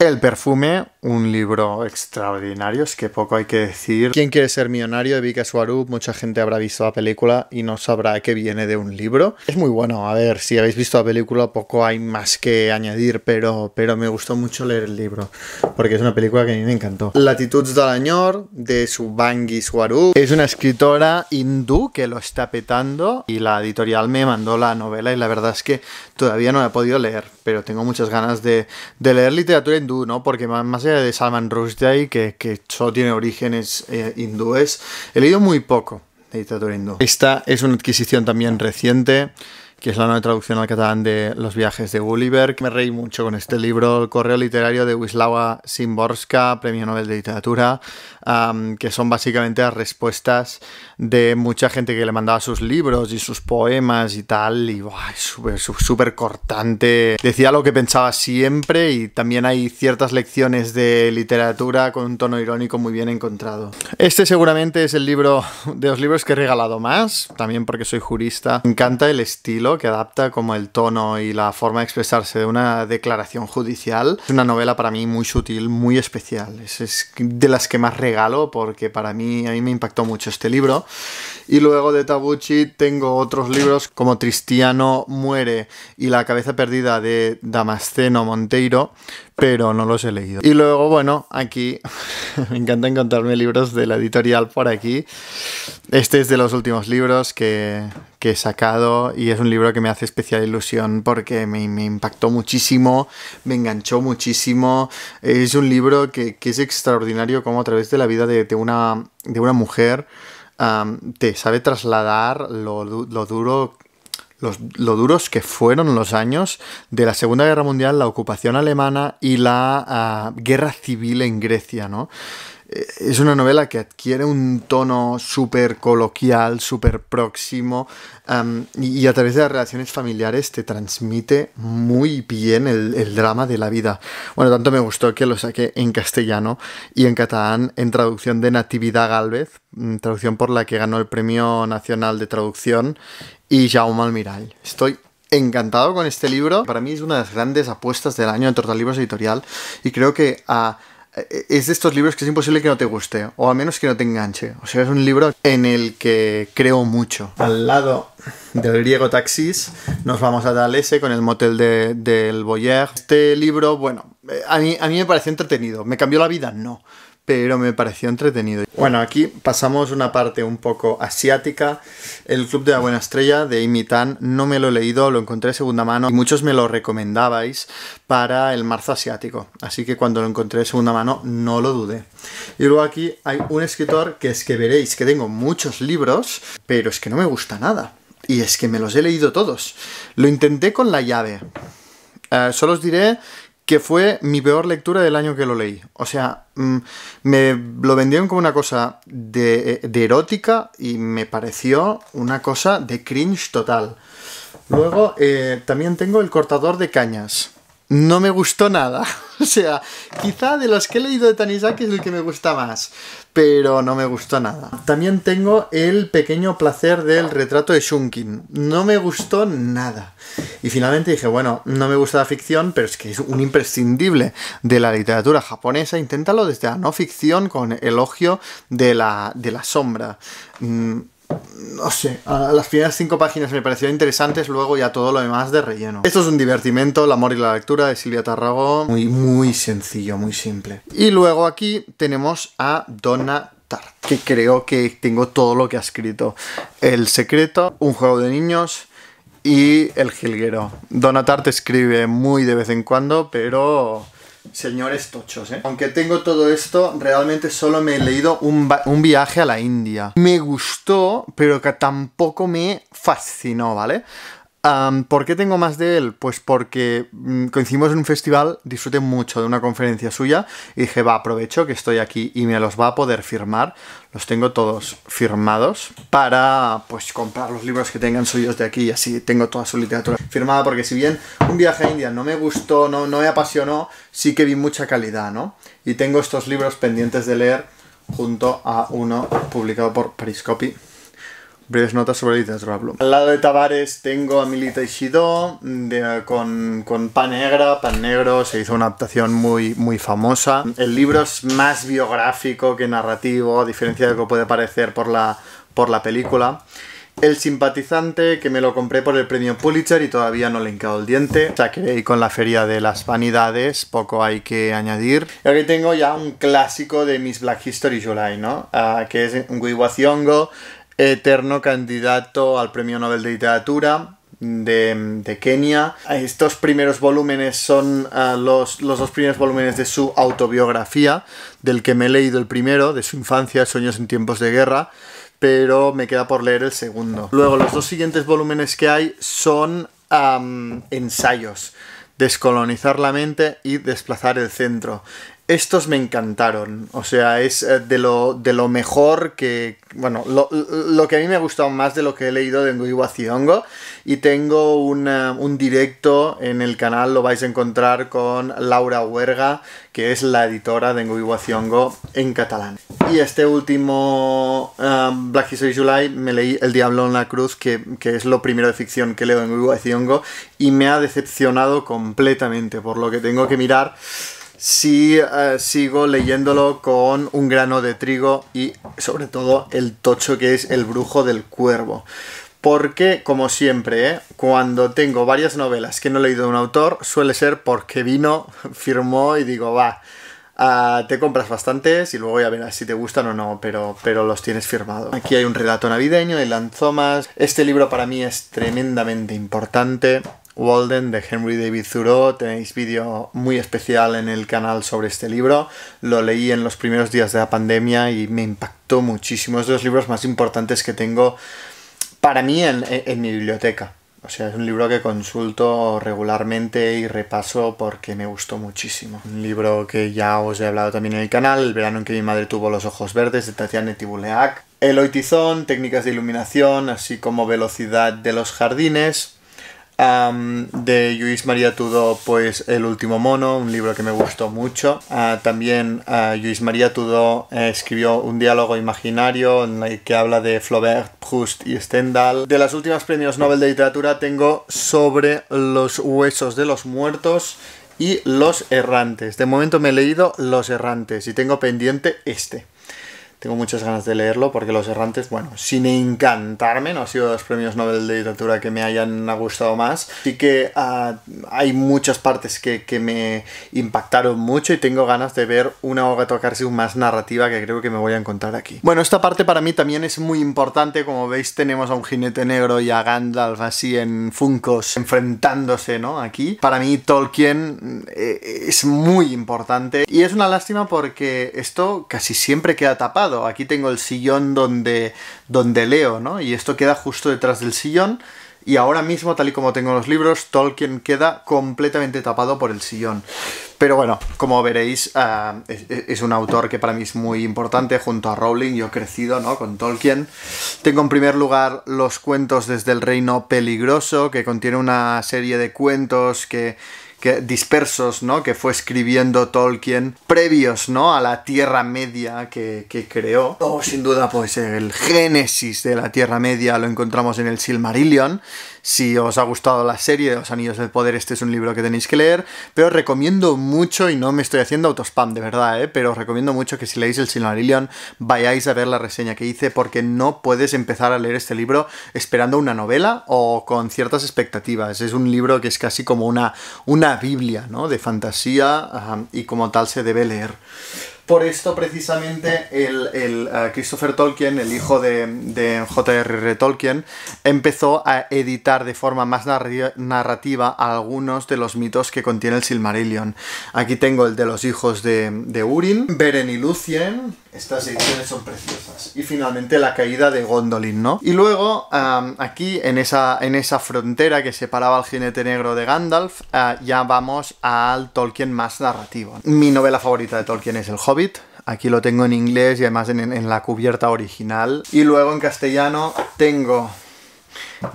El perfume, un libro extraordinario, es que poco hay que decir. ¿Quién quiere ser millonario? De Vika Swarup, mucha gente habrá visto la película y no sabrá que viene de un libro. Es muy bueno, a ver, si habéis visto la película poco hay más que añadir, pero, pero me gustó mucho leer el libro, porque es una película que a mí me encantó. Latitudes de de Subangi Swarup, es una escritora hindú que lo está petando y la editorial me mandó la novela y la verdad es que todavía no la he podido leer, pero tengo muchas ganas de, de leer literatura ¿no? Porque más allá de Salman Rushdie, que, que solo tiene orígenes eh, hindúes, he leído muy poco de literatura hindú. Esta es una adquisición también reciente que es la nueva traducción al catalán de Los viajes de Gulliver. Me reí mucho con este libro, El correo literario de Wislawa Simborska, Premio Nobel de Literatura que son básicamente las respuestas de mucha gente que le mandaba sus libros y sus poemas y tal, y súper súper cortante. Decía lo que pensaba siempre y también hay ciertas lecciones de literatura con un tono irónico muy bien encontrado. Este seguramente es el libro de los libros que he regalado más, también porque soy jurista. Me encanta el estilo que adapta como el tono y la forma de expresarse de una declaración judicial. Es una novela para mí muy sutil, muy especial. Es, de las que más regalo regalo porque para mí, a mí me impactó mucho este libro. Y luego de Tabuchi tengo otros libros como Tristiano muere y La cabeza perdida de Damasceno Monteiro, pero no los he leído. Y luego, bueno, aquí me encanta encontrarme libros de la editorial por aquí. Este es de los últimos libros que, he sacado y es un libro que me hace especial ilusión porque me, impactó muchísimo, me enganchó muchísimo. Es un libro que, es extraordinario como a través de la vida de, una, de una mujer te sabe trasladar lo, lo duro los, lo duros que fueron los años de la Segunda Guerra Mundial, la ocupación alemana y la ah, guerra civil en Grecia, ¿no? Eh, es una novela que adquiere un tono súper coloquial, súper próximo y, a través de las relaciones familiares te transmite muy bien el, drama de la vida. Bueno, tanto me gustó que lo saqué en castellano y en catalán en traducción de Natividad Galvez, mm, traducción por la que ganó el Premio Nacional de Traducción y Jaume Almirall. Estoy encantado con este libro. Para mí es una de las grandes apuestas del año en Total Libros Editorial y creo que a... E-, es de estos libros que es imposible que no te guste, o al menos que no te enganche. O sea, es un libro en el que creo mucho. Al lado del griego taxis, nos vamos a ese eh, con el motel del Boyer. Este libro, bueno, eh, a mí, a mí me parece entretenido. ¿Me cambió la vida? No pero me pareció entretenido. Bueno, aquí pasamos una parte un poco asiática. El Club de la Buena Estrella de Imitan. no me lo he leído, lo encontré de segunda mano y muchos me lo recomendabais para el marzo asiático. Así que cuando lo encontré de segunda mano no lo dudé. Y luego aquí hay un escritor que es que veréis que tengo muchos libros, pero es que no me gusta nada. Y es que me los he leído todos. Lo intenté con la llave. Eh, solo os diré que fue mi peor lectura del año que lo leí. O sea, mm, me lo vendieron como una cosa de, erótica y me pareció una cosa de cringe total. Luego, eh, también tengo el cortador de cañas no me gustó nada. O sea, quizá de los que he leído de Tanizaki es el que me gusta más, pero no me gustó nada. También tengo el pequeño placer del retrato de Shunkin. No me gustó nada. Y finalmente dije, bueno, no me gusta la ficción, pero es que es un imprescindible de la literatura japonesa. Inténtalo desde la no ficción con elogio de la, de la sombra. Mm, no sé, a las primeras cinco páginas me parecieron interesantes, luego ya todo lo demás de relleno. Esto es un divertimento, El amor y la lectura de Silvia Tarragón, muy, muy sencillo, muy simple. Y luego aquí tenemos a Donna que creo que tengo todo lo que ha escrito. El secreto, un juego de niños y El jilguero. Donatart escribe muy de vez en cuando, pero señores tochos, ¿eh? Aunque tengo todo esto, realmente solo me he leído un, viaje a la India. Me gustó, pero que tampoco me fascinó, ¿vale? ¿Por qué tengo más de él? Pues porque mm, coincidimos en un festival, disfruté mucho de una conferencia suya y dije, va, aprovecho que estoy aquí y me los va a poder firmar los tengo todos firmados para pues comprar los libros que tengan suyos de aquí y así tengo toda su literatura firmada porque si bien un viaje a India no me gustó, no, no me apasionó, sí que vi mucha calidad, ¿no? Y tengo estos libros pendientes de leer junto a uno publicado por Periscopy Breves notas sobre la Al lado de Tavares tengo a Milita Ishido con, Pan Negra. Pan Negro se hizo una adaptación muy, muy famosa. El libro es más biográfico que narrativo, a diferencia de lo que puede parecer por la, por la película. El simpatizante, que me lo compré por el premio Pulitzer y todavía no le he hincado el diente. O sea, que ahí con la feria de las vanidades, poco hay que añadir. Y aquí tengo ya un clásico de Miss Black History July, ¿no? Ah, que es Waziongo, eterno candidato al Premio Nobel de Literatura, de, Kenia. Estos primeros volúmenes son eh, los, dos primeros volúmenes de su autobiografía, del que me he leído el primero, de su infancia, Sueños en tiempos de guerra, pero me queda por leer el segundo. Luego, los dos siguientes volúmenes que hay son ensayos. Descolonizar la mente y desplazar el centro. Estos me encantaron. O sea, es eh, de lo, mejor que. Bueno, lo, que a mí me ha gustado más de lo que he leído de Ngoiwa Y tengo un directo en el canal, lo vais a encontrar con Laura Huerga, que es la editora de Ngoiwa Ziongo en catalán. Y este último um, Black History July me leí El Diablo en la Cruz, que, es lo primero de ficción que leo de Ngoiwa Y me ha decepcionado completamente, por lo que tengo que mirar sí eh, sigo leyéndolo con un grano de trigo y sobre todo el tocho que es El brujo del cuervo. Porque, como siempre, ¿eh? cuando tengo varias novelas que no he leído de un autor, suele ser porque vino, firmó y digo, va, ah, te compras bastantes y luego ya ver si te gustan o no, pero, pero los tienes firmados. Aquí hay un relato navideño de Lanzomas. Este libro para mí es tremendamente importante. Walden de Henry David Thoreau. Tenéis vídeo muy especial en el canal sobre este libro. Lo leí en los primeros días de la pandemia y me impactó muchísimo. Es de los libros más importantes que tengo para mí en, mi biblioteca. O sea, es un libro que consulto regularmente y repaso porque me gustó muchísimo. Un libro que ya os he hablado también en el canal, El verano en que mi madre tuvo los ojos verdes, de Tatiana Tibuleac. El oitizón, técnicas de iluminación, así como velocidad de los jardines de Luis María Tudó, pues El último mono, un libro que me gustó mucho. Ah, también ah, Luis María Tudó eh, escribió un diálogo imaginario en el que habla de Flaubert, Proust y Stendhal. De las últimas premios Nobel de Literatura tengo sobre los huesos de los muertos y los errantes. De momento me he leído Los errantes y tengo pendiente este. Tengo muchas ganas de leerlo porque Los Errantes, bueno, sin encantarme, no ha sido los premios Nobel de Literatura que me hayan gustado más. Así que ah, hay muchas partes que, me impactaron mucho y tengo ganas de ver una obra tocarse más narrativa que creo que me voy a encontrar aquí. Bueno, esta parte para mí también es muy importante. Como veis, tenemos a un jinete negro y a Gandalf así en Funcos enfrentándose, ¿no? Aquí. Para mí, Tolkien eh, es muy importante y es una lástima porque esto casi siempre queda tapado aquí tengo el sillón donde, donde leo, ¿no? Y esto queda justo detrás del sillón. Y ahora mismo, tal y como tengo los libros, Tolkien queda completamente tapado por el sillón. Pero bueno, como veréis, ah, es, es, un autor que para mí es muy importante junto a Rowling. Yo he crecido ¿no? con Tolkien. Tengo en primer lugar los cuentos desde el reino peligroso, que contiene una serie de cuentos que dispersos ¿no? que fue escribiendo Tolkien previos ¿no? a la Tierra Media que, creó. Oh, sin duda, pues el génesis de la Tierra Media lo encontramos en el Silmarillion. Si os ha gustado la serie de los Anillos del Poder, este es un libro que tenéis que leer, pero recomiendo mucho, y no me estoy haciendo autospam de verdad, ¿eh? pero os recomiendo mucho que si leéis el Silmarillion vayáis a ver la reseña que hice porque no puedes empezar a leer este libro esperando una novela o con ciertas expectativas. Es un libro que es casi como una, una Biblia ¿no? de fantasía y como tal se debe leer. Por esto precisamente el, eh, Christopher Tolkien, el hijo de, de J.R.R. Tolkien, empezó a editar de forma más narrativa algunos de los mitos que contiene el Silmarillion. Aquí tengo el de los hijos de, de Urin, Beren y Lucien, estas ediciones son preciosas. Y finalmente la caída de Gondolin, ¿no? Y luego, aquí, en esa, en esa frontera que separaba al jinete negro de Gandalf, ah, ya vamos al Tolkien más narrativo. Mi novela favorita de Tolkien es El Hobbit. Aquí lo tengo en inglés y además en, la cubierta original. Y luego en castellano tengo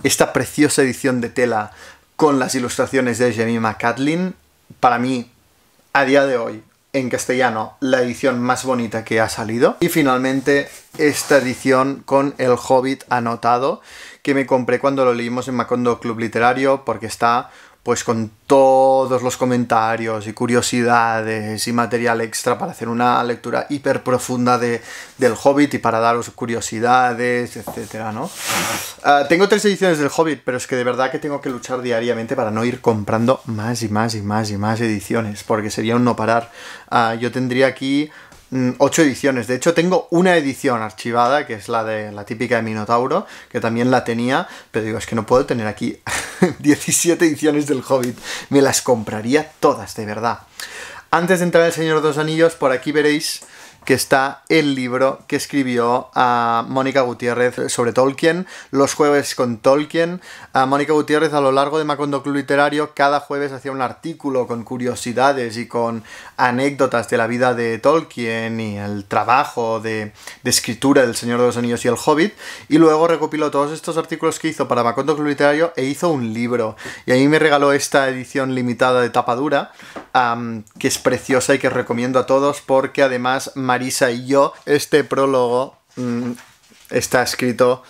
esta preciosa edición de tela con las ilustraciones de Jamie Catlin. Para mí, a día de hoy, en castellano la edición más bonita que ha salido. Y finalmente esta edición con El Hobbit anotado, que me compré cuando lo leímos en Macondo Club Literario, porque está pues con todos los comentarios y curiosidades y material extra para hacer una lectura hiper profunda del Hobbit y para daros curiosidades, etcétera, ¿no? Ah, tengo tres ediciones del Hobbit, pero es que de verdad que tengo que luchar diariamente para no ir comprando más y más y más y más ediciones, porque sería un no parar. Ah, yo tendría aquí 8 mm, ediciones. De hecho, tengo una edición archivada, que es la de la típica de Minotauro, que también la tenía, pero digo, es que no puedo tener aquí 17 ediciones del Hobbit. Me las compraría todas, de verdad. Antes de entrar el Señor de los Anillos, por aquí veréis que está el libro que escribió a ah, Mónica Gutiérrez sobre Tolkien, Los jueves con Tolkien. A ah, Mónica Gutiérrez a lo largo de Macondo Club Literario cada jueves hacía un artículo con curiosidades y con anécdotas de la vida de Tolkien y el trabajo de, escritura del Señor de los Anillos y el Hobbit. Y luego recopiló todos estos artículos que hizo para Macondo Club Literario e hizo un libro. Y a mí me regaló esta edición limitada de tapa dura, que es preciosa y que recomiendo a todos porque además Marisa y yo, este prólogo mm, está escrito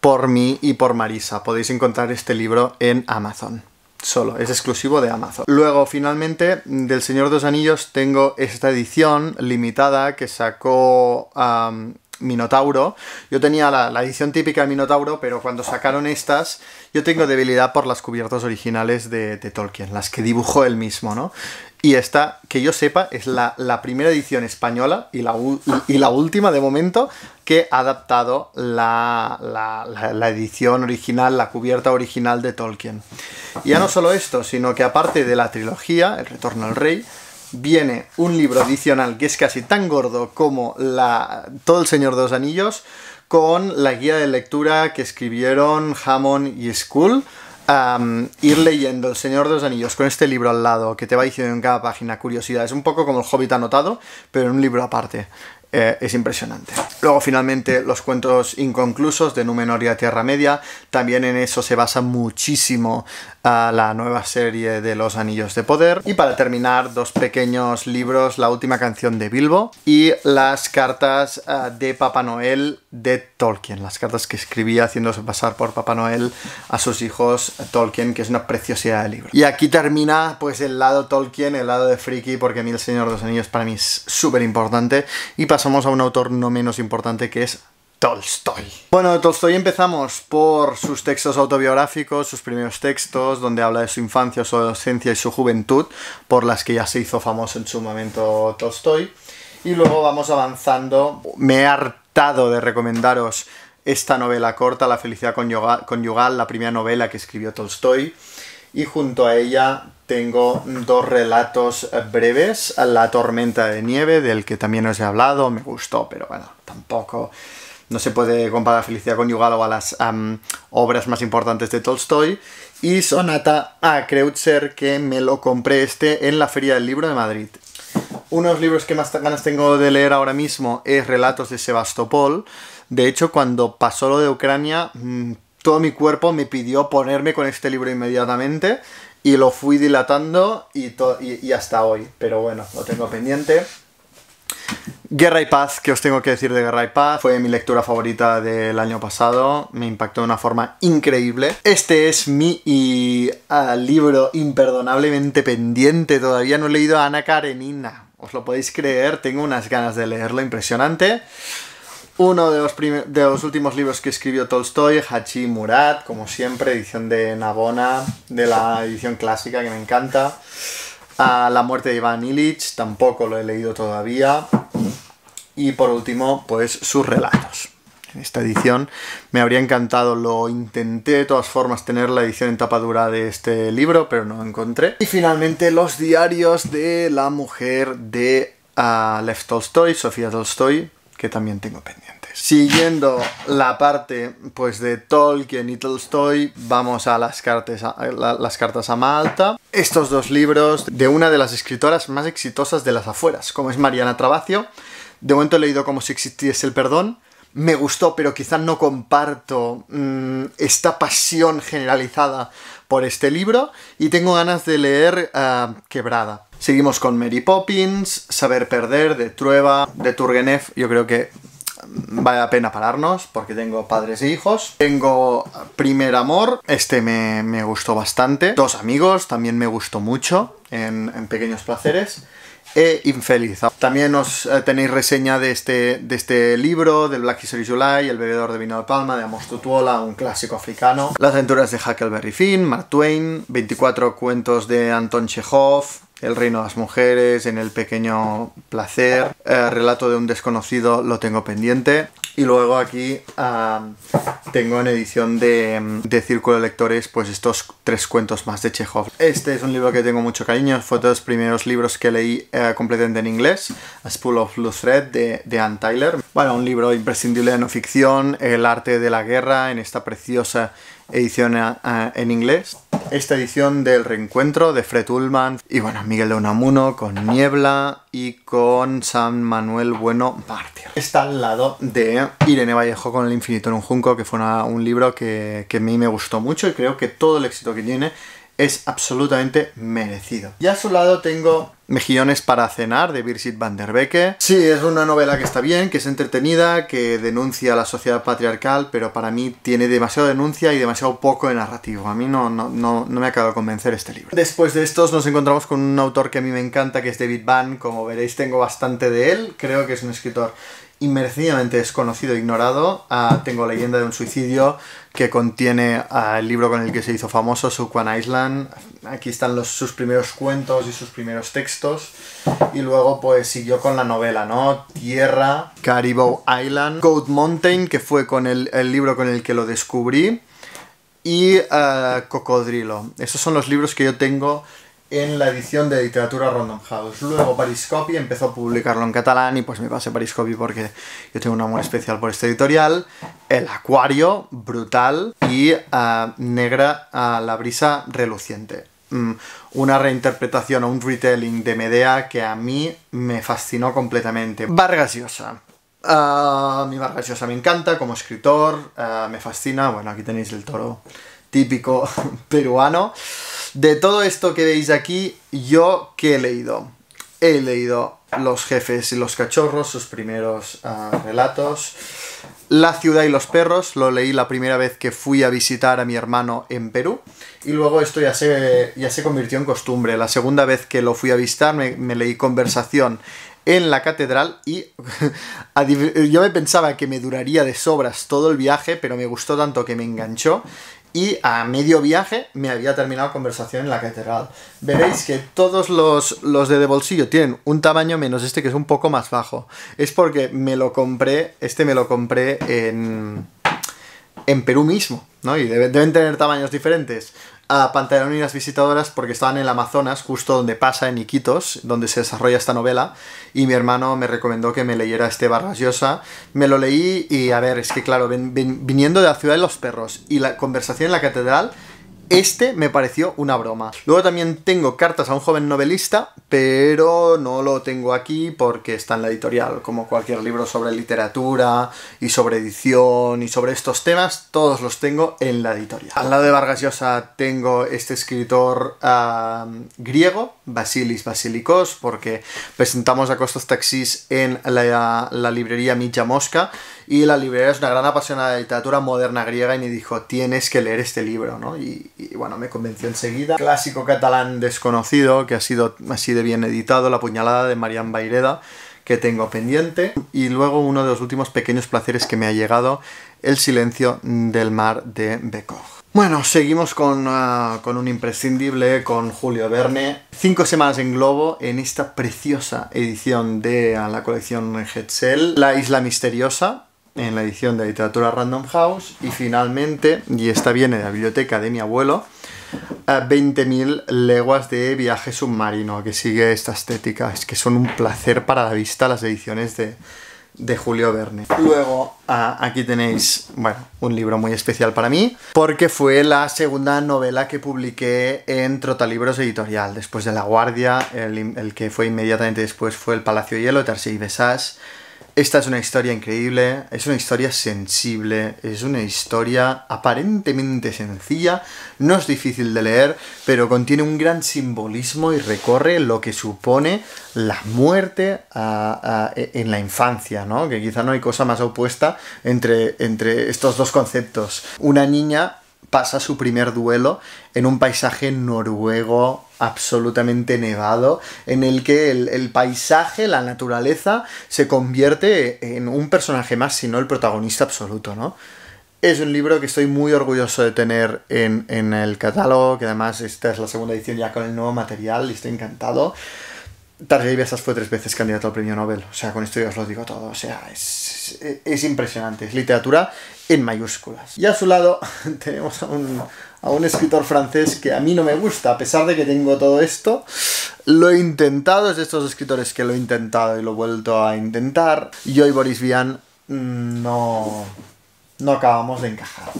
por mí y por Marisa. Podéis encontrar este libro en Amazon. Solo, es exclusivo de Amazon. Luego, finalmente, del Señor de los Anillos tengo esta edición limitada que sacó Minotauro. Yo tenía la, edición típica de Minotauro, pero cuando sacaron estas, yo tengo debilidad por las cubiertas originales de, de Tolkien, las que dibujó él mismo, ¿no? Y esta, que yo sepa, es la, primera edición española y la, última de momento que ha adaptado la, edición original, la cubierta original de Tolkien. Y ya no solo esto, sino que aparte de la trilogía, El Retorno al Rey, viene un libro adicional que es casi tan gordo como la, todo El Señor de los Anillos, con la guía de lectura que escribieron Hammond y Skull, ir leyendo El Señor de los Anillos con este libro al lado, que te va diciendo en cada página curiosidades, un poco como el Hobbit anotado, pero en un libro aparte. Eh, es impresionante. Luego finalmente los cuentos inconclusos de Númenor y Tierra Media, también en eso se basa muchísimo a la nueva serie de Los Anillos de Poder. Y para terminar, dos pequeños libros, La última canción de Bilbo y las cartas eh, de Papá Noel de Tolkien, las cartas que escribía haciéndose pasar por Papá Noel a sus hijos Tolkien, que es una preciosidad de libro. Y aquí termina pues el lado Tolkien, el lado de friki, porque a mí El Señor de los Anillos para mí es súper importante. Y pasamos a un autor no menos importante que es Tolstoy. Bueno, Tolstoy empezamos por sus textos autobiográficos, sus primeros textos, donde habla de su infancia, su adolescencia y su juventud, por las que ya se hizo famoso en su momento Tolstoy. Y luego vamos avanzando. Me he hartado de recomendaros esta novela corta, La felicidad conyugal, la primera novela que escribió Tolstoy. Y junto a ella tengo dos relatos breves. La tormenta de nieve, del que también os he hablado, me gustó, pero bueno, tampoco no se puede comparar Felicidad Conyugal o a las obras más importantes de Tolstoy. Y Sonata a Kreutzer, que me lo compré este en la Feria del Libro de Madrid. Uno de los libros que más ganas tengo de leer ahora mismo es Relatos de Sebastopol. De hecho, cuando pasó lo de Ucrania, mm, todo mi cuerpo me pidió ponerme con este libro inmediatamente y lo fui dilatando y hasta hoy. Pero bueno, lo tengo pendiente. Guerra y Paz, que os tengo que decir de Guerra y Paz? Fue mi lectura favorita del año pasado, me impactó de una forma increíble. Este es mi ah, libro imperdonablemente pendiente, todavía no he leído a Ana Karenina, os lo podéis creer, tengo unas ganas de leerlo impresionante. Uno de los, últimos libros que escribió Tolstoy, Hachi Murat, como siempre, edición de Nagona. de la edición clásica que me encanta. Ah, la muerte de Iván Illich, tampoco lo he leído todavía. Y por último, pues sus relatos. En esta edición me habría encantado, lo intenté de todas formas tener la edición en tapa dura de este libro, pero no lo encontré. Y finalmente los diarios de la mujer de uh, Tolstoy, Sofía Tolstoy, que también tengo pendientes. Siguiendo la parte pues de Tolkien y Tolstoy, vamos a las cartas a, las cartas a Malta. Estos dos libros de una de las escritoras más exitosas de las afueras, como es Mariana Trabacio, de momento he leído como si existiese el perdón. Me gustó, pero quizás no comparto mm, esta pasión generalizada por este libro. Y tengo ganas de leer eh, Quebrada. Seguimos con Mary Poppins, Saber Perder, de Trueba, de Turgenev. Yo creo que vale la pena pararnos porque tengo padres e hijos. Tengo Primer Amor, este me, gustó bastante. Dos amigos, también me gustó mucho en, en Pequeños Placeres e infeliz. También os eh, tenéis reseña de este, de este libro, del Black History July, El bebedor de vino de palma, de Amos Tutuola, un clásico africano, Las aventuras de Huckleberry Finn, Mark Twain, 24 cuentos de Anton Chekhov, el reino de las mujeres, en el pequeño placer, eh, relato de un desconocido lo tengo pendiente. Y luego aquí ah, tengo en edición de, de, Círculo de Lectores pues estos tres cuentos más de Chekhov. Este es un libro que tengo mucho cariño, fue de los primeros libros que leí eh, completamente en inglés, A Spool of Loose Thread de, de Tyler. Bueno, un libro imprescindible de no ficción, el arte de la guerra en esta preciosa edición en inglés. Esta edición del reencuentro de Fred Ullman y bueno, Miguel de Unamuno con Niebla y con San Manuel Bueno Mártir. Está al lado de Irene Vallejo con El infinito en un junco, que fue un libro que, que a mí me gustó mucho y creo que todo el éxito que tiene es absolutamente merecido. Y a su lado tengo Mejillones para cenar, de Birgit van der Becke. Sí, es una novela que está bien, que es entretenida, que denuncia la sociedad patriarcal, pero para mí tiene demasiado denuncia y demasiado poco de narrativo. A mí no, no, no, no me acaba de convencer este libro. Después de estos nos encontramos con un autor que a mí me encanta, que es David Van. Como veréis tengo bastante de él, creo que es un escritor inmerecidamente desconocido e ignorado. Ah, tengo Leyenda de un Suicidio, que contiene ah, el libro con el que se hizo famoso, Sukwan Island. Aquí están sus primeros cuentos y sus primeros textos. Y luego pues siguió con la novela, ¿no? Tierra, Caribou Island, Goat Mountain, que fue con el, libro con el que lo descubrí. Y ah, Cocodrilo. Esos son los libros que yo tengo en la edición de literatura Random House. Luego Pariscopi empezó a publicarlo en catalán y pues me pasé Pariscopi porque yo tengo un amor especial por este editorial. El Acuario, brutal, y ah, Negra a ah, la brisa reluciente. Mm, una reinterpretación o un retelling de Medea que a mí me fascinó completamente. Vargas Llosa. A ah, mi Vargas Llosa me encanta como escritor, me fascina. Bueno, aquí tenéis el toro típico peruano. De todo esto que veis aquí, yo que he leído. He leído Los jefes y los cachorros, sus primeros ah, relatos. La ciudad y los perros, lo leí la primera vez que fui a visitar a mi hermano en Perú. Y luego esto ya se, ya se convirtió en costumbre. La segunda vez que lo fui a visitar me leí Conversación en la catedral y yo me pensaba que me duraría de sobras todo el viaje, pero me gustó tanto que me enganchó y a medio viaje me había terminado conversación en la catedral. Veréis que todos los, de, bolsillo tienen un tamaño menos este que es un poco más bajo. Es porque me lo compré, este me lo compré en, en Perú mismo, ¿no? Y deben tener tamaños diferentes a Pantalón y las visitadoras porque estaban en el Amazonas, justo donde pasa en Iquitos, donde se desarrolla esta novela, y mi hermano me recomendó que me leyera este Vargas Me lo leí y, a ver, es que claro, viniendo de la ciudad de los perros y la conversación en la catedral este me pareció una broma. Luego también tengo cartas a un joven novelista, pero no lo tengo aquí porque está en la editorial, como cualquier libro sobre literatura y sobre edición y sobre estos temas, todos los tengo en la editorial. Al lado de Vargas Llosa tengo este escritor griego, Basilis Basilikos, porque presentamos a Costos Taxis en la, librería Milla Mosca y la librería es una gran apasionada de literatura moderna griega y me dijo, tienes que leer este libro, ¿no? Y, y bueno, me convenció enseguida. Clásico catalán desconocido, que ha sido así de bien editado, La puñalada de Marian Baireda, que tengo pendiente. Y luego uno de los últimos pequeños placeres que me ha llegado, El silencio del mar de Becoq. Bueno, seguimos con, ah, con, un imprescindible, con Julio Verne. Cinco semanas en globo en esta preciosa edición de la colección Hetzel, La Isla Misteriosa, en la edición de literatura Random House y finalmente, y esta viene de la biblioteca de mi abuelo, 20.000 leguas de viaje submarino, que sigue esta estética. Es que son un placer para la vista las ediciones de, de Julio Verne. Luego, aquí tenéis, bueno, un libro muy especial para mí, porque fue la segunda novela que publiqué en Trotalibros Editorial. Después de La Guardia, el, que fue inmediatamente después fue El Palacio de Hielo, Tarsi y Besas esta es una historia increíble, es una historia sensible, es una historia aparentemente sencilla, no es difícil de leer, pero contiene un gran simbolismo y recorre lo que supone la muerte e, en la infancia, ¿no? Que quizá no hay cosa más opuesta entre, entre estos dos conceptos. Una niña pasa su primer duelo en un paisaje noruego absolutamente nevado, en el que el, paisaje, la naturaleza, se convierte en un personaje más, sino el protagonista absoluto, ¿no? Es un libro que estoy muy orgulloso de tener en, en el catálogo, que además esta es la segunda edición ya con el nuevo material y estoy encantado. Targaryen fue tres veces candidato al premio Nobel. O sea, con esto ya os lo digo todo. O sea, es, impresionante. Es literatura en mayúsculas. Y a su lado tenemos a un, escritor francés que a mí no me gusta. A pesar de que tengo todo esto, lo he intentado. Es de estos escritores que lo he intentado y lo he vuelto a intentar. Yo y Boris Vian mm, no, no acabamos de encajar.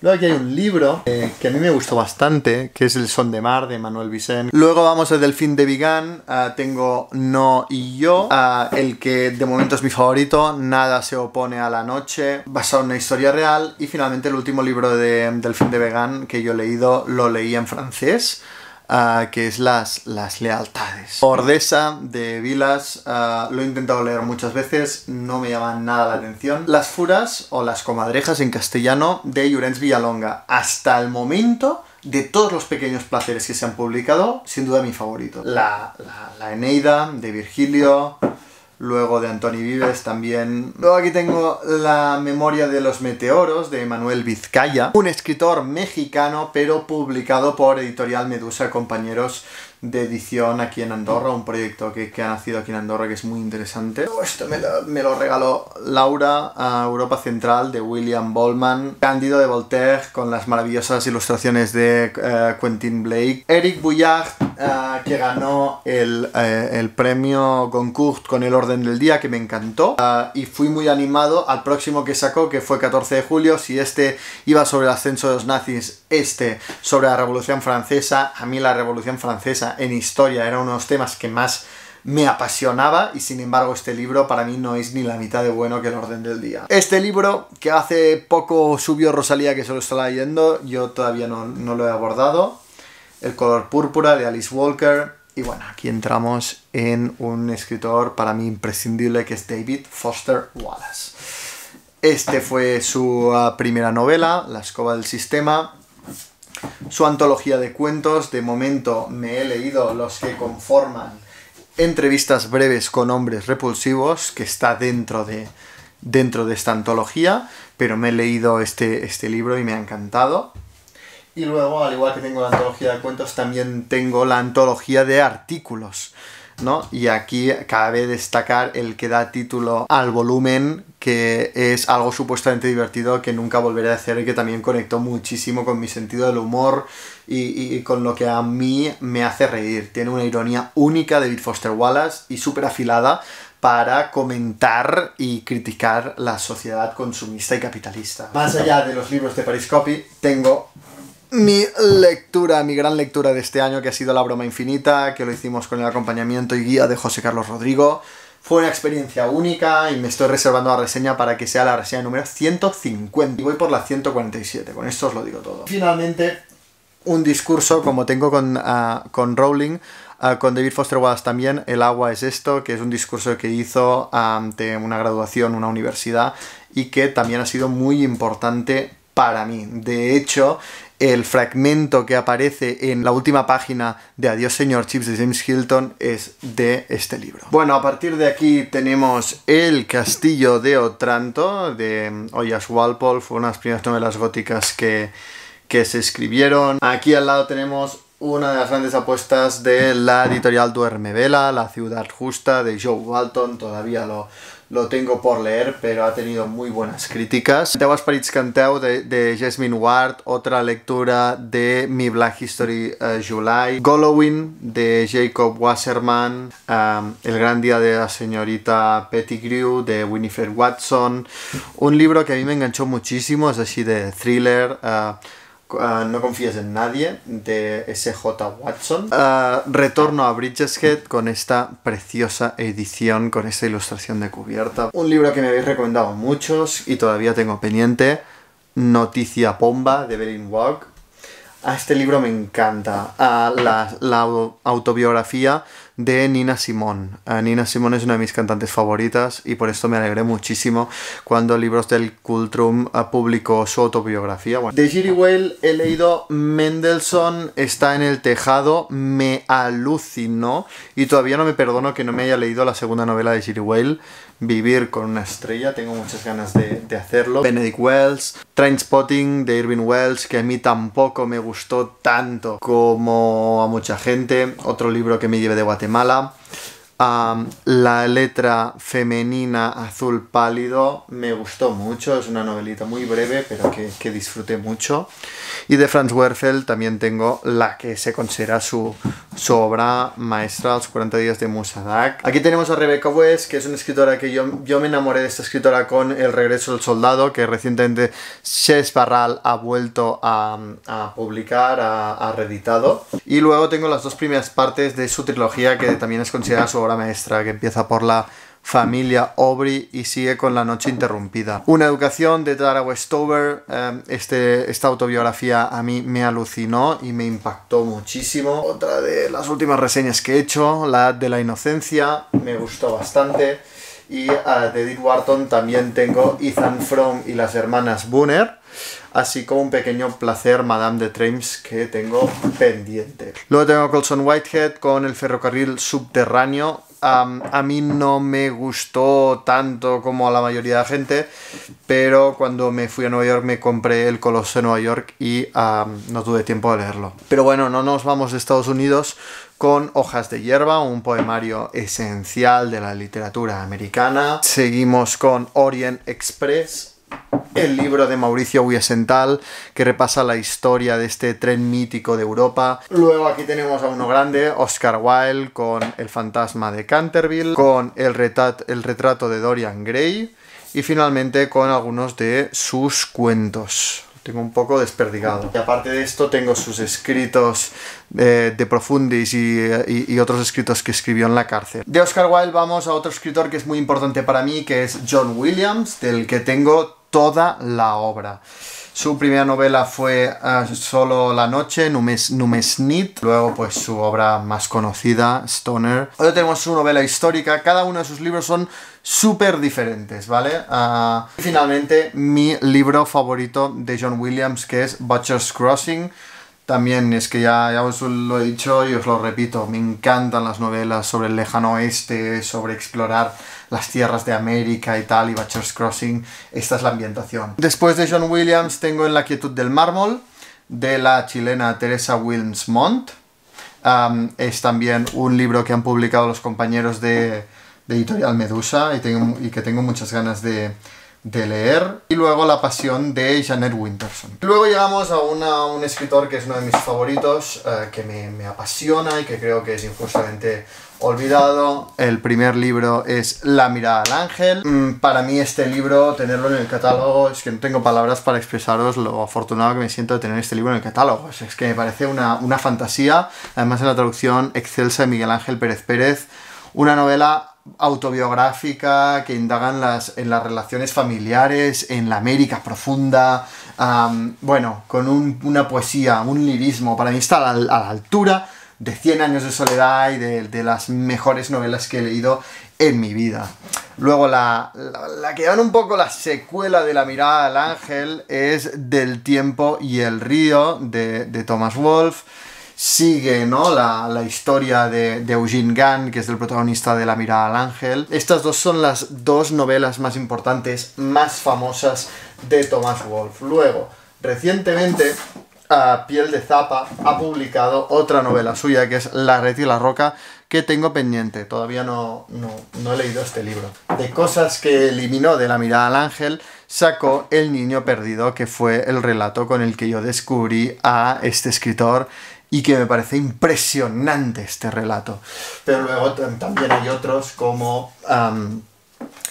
Luego aquí hay un libro eh, que a mí me gustó bastante, que es El Son de Mar de Manuel Vicente. Luego vamos a Delfín de Vigan, tengo No y Yo, el que de momento es mi favorito, Nada se opone a la noche, basado en una historia real. Y finalmente el último libro de Delfín de Vegan que yo he leído lo leí en francés. Ah, que es las, las lealtades. Ordesa de Vilas ah, lo he intentado leer muchas veces, no me llaman nada la atención. Las furas o las comadrejas en castellano de Llorenç Villalonga. Hasta el momento de todos los pequeños placeres que se han publicado, sin duda mi favorito. La, la, la Eneida de Virgilio, Luego de Antoni Vives también. Luego aquí tengo La memoria de los meteoros de Manuel Vizcaya, un escritor mexicano pero publicado por Editorial Medusa, compañeros de edición aquí en Andorra, un proyecto que, que, ha nacido aquí en Andorra que es muy interesante. Esto me lo, me lo regaló Laura a Europa Central de William Bollman, Cándido de Voltaire con las maravillosas ilustraciones de eh, Quentin Blake, Eric Bouillard eh, que ganó el, eh, el, premio Goncourt con el orden del día que me encantó y fui muy animado al próximo que sacó que fue 14 de julio, si este iba sobre el ascenso de los nazis, este sobre la Revolución Francesa, a mí la Revolución Francesa en historia, era uno de los temas que más me apasionaba y sin embargo este libro para mí no es ni la mitad de bueno que el orden del día. Este libro que hace poco subió Rosalía que solo estaba leyendo, yo todavía no, no lo he abordado, El color púrpura de Alice Walker y bueno, aquí entramos en un escritor para mí imprescindible que es David Foster Wallace. Este fue su ah, primera novela, La escoba del sistema, su antología de cuentos. De momento me he leído los que conforman entrevistas breves con hombres repulsivos, que está dentro de, dentro de esta antología, pero me he leído este, este libro y me ha encantado. Y luego, al igual que tengo la antología de cuentos, también tengo la antología de artículos. Y aquí cabe destacar el que da título al volumen, que es algo supuestamente divertido que nunca volveré a hacer y que también conectó muchísimo con mi sentido del humor y, con lo que a mí me hace reír. Tiene una ironía única de David Foster Wallace y súper afilada para comentar y criticar la sociedad consumista y capitalista. Más allá de los libros de Paris Copy, tengo mi lectura, mi gran lectura de este año, que ha sido La Broma Infinita, que lo hicimos con el acompañamiento y guía de José Carlos Rodrigo. Fue una experiencia única y me estoy reservando la reseña para que sea la reseña número 150. Y voy por la 147, con esto os lo digo todo. Finalmente, un discurso como tengo con, ah, con Rowling, ah, con David Foster Wallace también, El agua es esto, que es un discurso que hizo ante una graduación, una universidad, y que también ha sido muy importante para mí. De hecho, el fragmento que aparece en la última página de Adiós señor Chips de James Hilton es de este libro. Bueno, a partir de aquí tenemos El castillo de Otranto de Ollas Walpole, fue una de las primeras novelas góticas que, que se escribieron. Aquí al lado tenemos una de las grandes apuestas de la editorial Duerme Vela, La ciudad justa de Joe Walton, todavía lo, lo tengo por leer, pero ha tenido muy buenas críticas. te parits de, Jasmine Ward, otra lectura de Mi Black History eh, July, golowin de Jacob Wasserman, um, El gran día de la señorita Pettigrew de Winifred Watson, un libro que a mí me enganchó muchísimo, es así de thriller, eh, Ah, no confíes en nadie, de SJ Watson. Ah, retorno a Bridgeshead con esta preciosa edición, con esta ilustración de cubierta. Un libro que me habéis recomendado muchos y todavía tengo pendiente, Noticia Pomba, de Berlin Walk. A ah, este libro me encanta, a la autobiografía de Nina Simón. Eh, Nina Simón es una de mis cantantes favoritas y por esto me alegré muchísimo cuando Libros del Cultrum eh, publicó su autobiografía. de Giri Whale he leído Mendelssohn está en el tejado, me alucinó y todavía no me perdono que no me haya leído la segunda novela de Giri Whale. Vivir con una estrella, tengo muchas ganas de, hacerlo. Benedict Wells, Spotting de Irving Wells, que a mí tampoco me gustó tanto como a mucha gente. Otro libro que me lleve de Guatemala la letra femenina azul pálido me gustó mucho, es una novelita muy breve, pero que, que disfruté mucho. Y de Franz Werfel también tengo la que se considera su, obra maestra, Los 40 días de Musadak. Aquí tenemos a Rebecca West, que es una escritora que yo, me enamoré de esta escritora con El regreso del soldado, que recientemente Chess Barral ha vuelto a, publicar, ha, ha reeditado. Y luego tengo las dos primeras partes de su trilogía, que también es considerada su obra maestra que empieza por la familia Aubrey y sigue con La Noche Interrumpida. Una educación de Tara Westover. Eh, este, esta autobiografía a mí me alucinó y me impactó muchísimo. Otra de las últimas reseñas que he hecho, La de la Inocencia, me gustó bastante. Y de Dick Wharton también tengo Ethan Fromm y las hermanas Booner así como un pequeño placer Madame de Trames, que tengo pendiente. Luego tengo Colson Whitehead con el ferrocarril subterráneo. a mí no me gustó tanto como a la mayoría de la gente, pero cuando me fui a Nueva York me compré El Coloso de Nueva York y no tuve tiempo de leerlo. Pero bueno, no nos vamos de Estados Unidos con Hojas de Hierba, un poemario esencial de la literatura americana. Seguimos con Orient Express, el libro de Mauricio Wiesenthal que repasa la historia de este tren mítico de Europa. Luego aquí tenemos a uno grande, Oscar Wilde con El fantasma de Canterville, con el, el retrato de Dorian Gray y finalmente con algunos de sus cuentos tengo un poco desperdigado. Y aparte de esto, tengo sus escritos eh, de Profundis y, otros escritos que escribió en la cárcel. De Oscar Wilde vamos a otro escritor que es muy importante para mí, que es John Williams, del que tengo toda la obra. Su primera novela fue eh, Solo la noche, Numes, Numesnit, luego pues su obra más conocida, Stoner. Hoy tenemos su novela histórica, cada uno de sus libros son súper diferentes, ¿vale? Ah, y finalmente mi libro favorito de John Williams que es Butcher's Crossing, también es que ya, ya os lo he dicho y os lo repito, me encantan las novelas sobre el lejano oeste, sobre explorar las tierras de América y tal, y Bachelors Crossing, esta es la ambientación. Después de John Williams tengo En la quietud del mármol, de la chilena Teresa Wilms Montt. es también un libro que han publicado los compañeros de, de Editorial Medusa y, tengo, y que tengo muchas ganas de, de leer y luego La pasión de Janet Winterson. Luego llegamos a, un escritor que es uno de mis favoritos, eh, que me, apasiona y que creo que es injustamente olvidado. El primer libro es La mirada al ángel. Mm, para mí este libro, tenerlo en el catálogo, es que no tengo palabras para expresaros lo afortunado que me siento de tener este libro en el catálogo. Es que me parece una, una fantasía, además en la traducción excelsa de Miguel Ángel Pérez Pérez, una novela autobiográfica, que indagan las, en las relaciones familiares, en la América profunda, bueno, con una poesía, un lirismo, para mí está a la, altura de 100 años de soledad y de, las mejores novelas que he leído en mi vida. Luego la, que dan un poco la secuela de la mirada al ángel es Del tiempo y el río de, de Thomas Wolfe sigue ¿no? la, la historia de, Eugene Gunn, que es el protagonista de La mirada al ángel. Estas dos son las dos novelas más importantes, más famosas de Thomas Wolfe. Luego, recientemente, Piel de Zapa ha publicado otra novela suya, que es La red y la roca, que tengo pendiente. Todavía no, no, no he leído este libro. De cosas que eliminó de La mirada al ángel, sacó El niño perdido, que fue el relato con el que yo descubrí a este escritor y que me parece impresionante este relato. Pero luego también hay otros como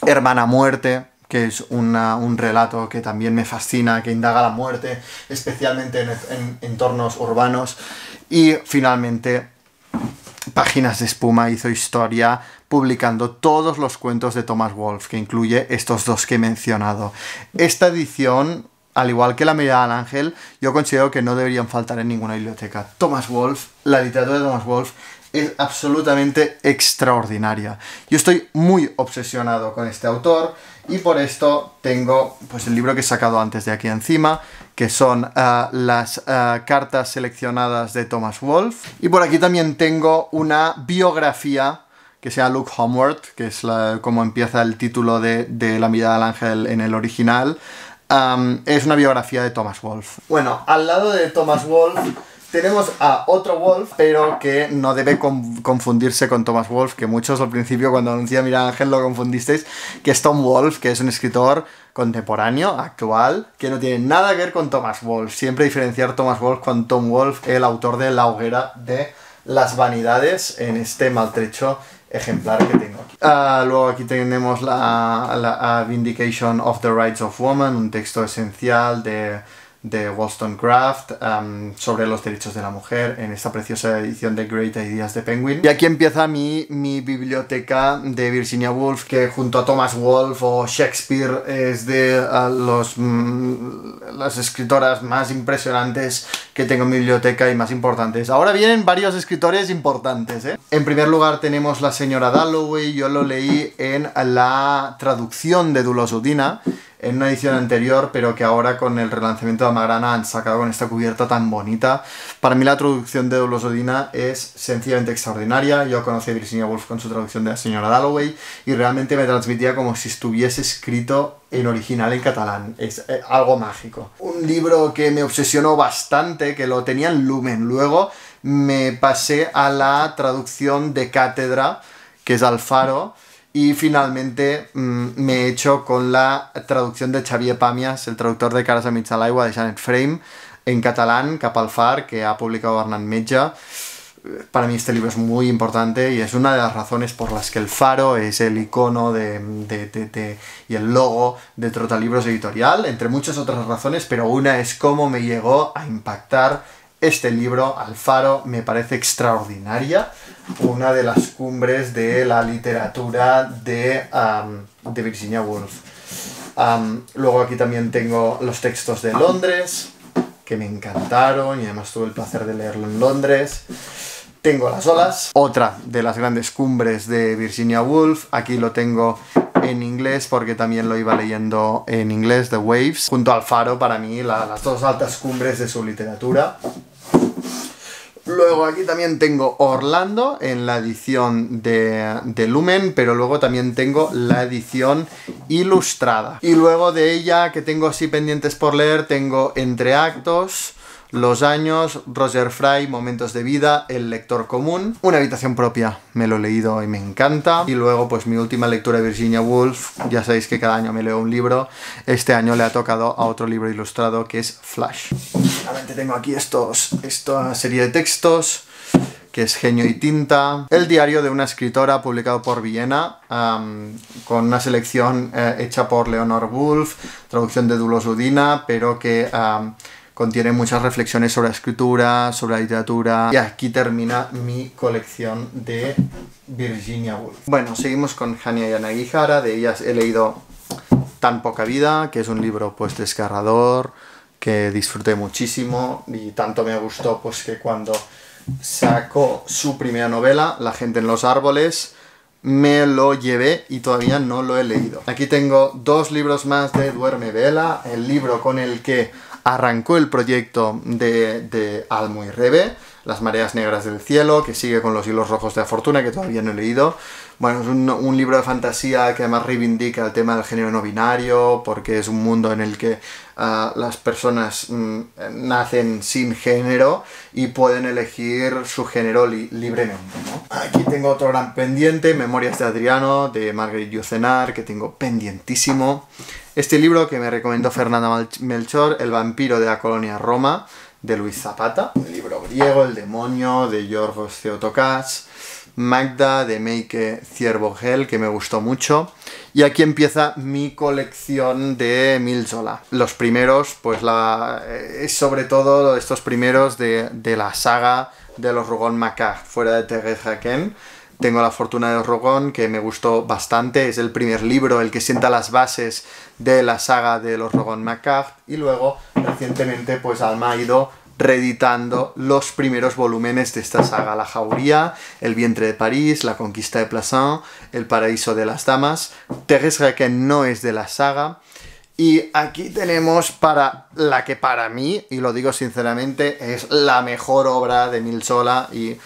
Hermana Muerte, que es un relato que también me fascina, que indaga la muerte, especialmente en, entornos urbanos. Y finalmente, Páginas de Espuma hizo historia publicando todos los cuentos de Thomas Wolfe, que incluye estos dos que he mencionado. Esta edición al igual que la mirada del ángel, yo considero que no deberían faltar en ninguna biblioteca. Thomas Wolfe, la literatura de Thomas Wolfe es absolutamente extraordinaria. Yo estoy muy obsesionado con este autor y por esto tengo pues el libro que he sacado antes de aquí encima, que son eh, las eh, cartas seleccionadas de Thomas Wolfe. Y por aquí también tengo una biografía que se llama Luke Homeward, que es como empieza el título de, de La mirada del ángel en el original, es una biografía de Thomas Wolf. Bueno, al lado de Thomas Wolf tenemos a otro Wolf, pero que no debe confundirse con Thomas Wolf, que muchos al principio cuando anuncié Mira Ángel lo confundisteis, que es Tom Wolf, que es un escritor contemporáneo, actual, que no tiene nada que ver con Thomas Wolf. Siempre diferenciar Thomas Wolf con Tom Wolf, el autor de La hoguera de las vanidades en este maltrecho ejemplar que tengo aquí. Ah, luego aquí tenemos la, la ah, Vindication of the Rights of Woman, un texto esencial de de Wollstonecraft um, sobre los derechos de la mujer en esta preciosa edición de Great Ideas de Penguin. Y aquí empieza mi, mi biblioteca de Virginia Woolf, que junto a Thomas Wolfe o Shakespeare es de uh, los, mm, las escritoras más impresionantes que tengo en mi biblioteca y más importantes. Ahora vienen varios escritores importantes. ¿eh? En primer lugar tenemos la señora Dalloway, yo lo leí en la traducción de Dulos Udina en una edición anterior, pero que ahora con el relanzamiento de Amagrana han sacado con esta cubierta tan bonita. Para mí la traducción de Odina es sencillamente extraordinaria. Yo conocí a Virginia Woolf con su traducción de la señora Dalloway y realmente me transmitía como si estuviese escrito en original en catalán. Es eh, algo mágico. Un libro que me obsesionó bastante, que lo tenía en Lumen. Luego me pasé a la traducción de Cátedra, que es Alfaro y finalmente mm, me he hecho con la traducción de Xavier Pamias, el traductor de Caras a de Janet Frame, en catalán, cap far, que ha publicado Hernán Mecha. Para mí este libro es muy importante y es una de las razones por las que el faro es el icono de, y el logo de Trotalibros Editorial, entre muchas otras razones, pero una es cómo me llegó a impactar este libro, al faro, me parece extraordinaria una de las cumbres de la literatura de, de Virginia Woolf. luego aquí también tengo los textos de Londres, que me encantaron y además tuve el placer de leerlo en Londres. Tengo las olas, otra de las grandes cumbres de Virginia Woolf. Aquí lo tengo en inglés porque también lo iba leyendo en inglés, The Waves, junto al Faro, para mí las dos altas cumbres de su literatura. Luego aquí también tengo Orlando en la edición de, de, Lumen, pero luego también tengo la edición ilustrada. Y luego de ella, que tengo así pendientes por leer, tengo Entre Actos, los años, Roger Fry, Momentos de vida, El lector común, Una habitación propia, me lo he leído y me encanta. Y luego pues mi última lectura de Virginia Woolf, ya sabéis que cada año me leo un libro, este año le ha tocado a otro libro ilustrado que es Flash. Finalmente tengo aquí esta serie de textos que es Genio y Tinta, El diario de una escritora publicado por Viena, con una selección eh, hecha por Leonor Woolf, traducción de Dulos Udina, pero que Contiene muchas reflexiones sobre la escritura, sobre la literatura. Y aquí termina mi colección de Virginia Woolf. Bueno, seguimos con Hania Yanagihara. De ellas he leído Tan poca vida, que es un libro pues desgarrador, que disfruté muchísimo y tanto me gustó pues que cuando sacó su primera novela, La gente en los árboles, me lo llevé y todavía no lo he leído. Aquí tengo dos libros más de Duerme Vela, el libro con el que arrancó el proyecto de, Almo y Rebe, Las mareas negras del cielo, que sigue con los hilos rojos de la fortuna, que todavía no he leído, bueno, es un, libro de fantasía que además reivindica el tema del género no binario, porque es un mundo en el que ah, las personas mm, nacen sin género y pueden elegir su género libremente. Aquí tengo otro gran pendiente, Memorias de Adriano, de Marguerite Yucenar, que tengo pendientísimo. Este libro que me recomendó Fernanda Melchor, El vampiro de la colonia Roma, de Luis Zapata. El libro griego, El demonio, de George Theotocas. Magda de Make Ciervo Gel, que me gustó mucho. Y aquí empieza mi colección de Milzola. Los primeros, pues la. Eh, sobre todo estos primeros de, de la saga de los rogón Macar, fuera de Tegejaken. Tengo la fortuna de Rogón, que me gustó bastante. Es el primer libro, el que sienta las bases de la saga de los Rogón-Macart. Y luego, recientemente, pues Alma ha ido reeditando los primeros volúmenes de esta saga, La Jauría, El vientre de París, La conquista de Plassans, El paraíso de las damas, Teresa que no es de la saga, y aquí tenemos para la que para mí, y lo digo sinceramente, es la mejor obra de sola y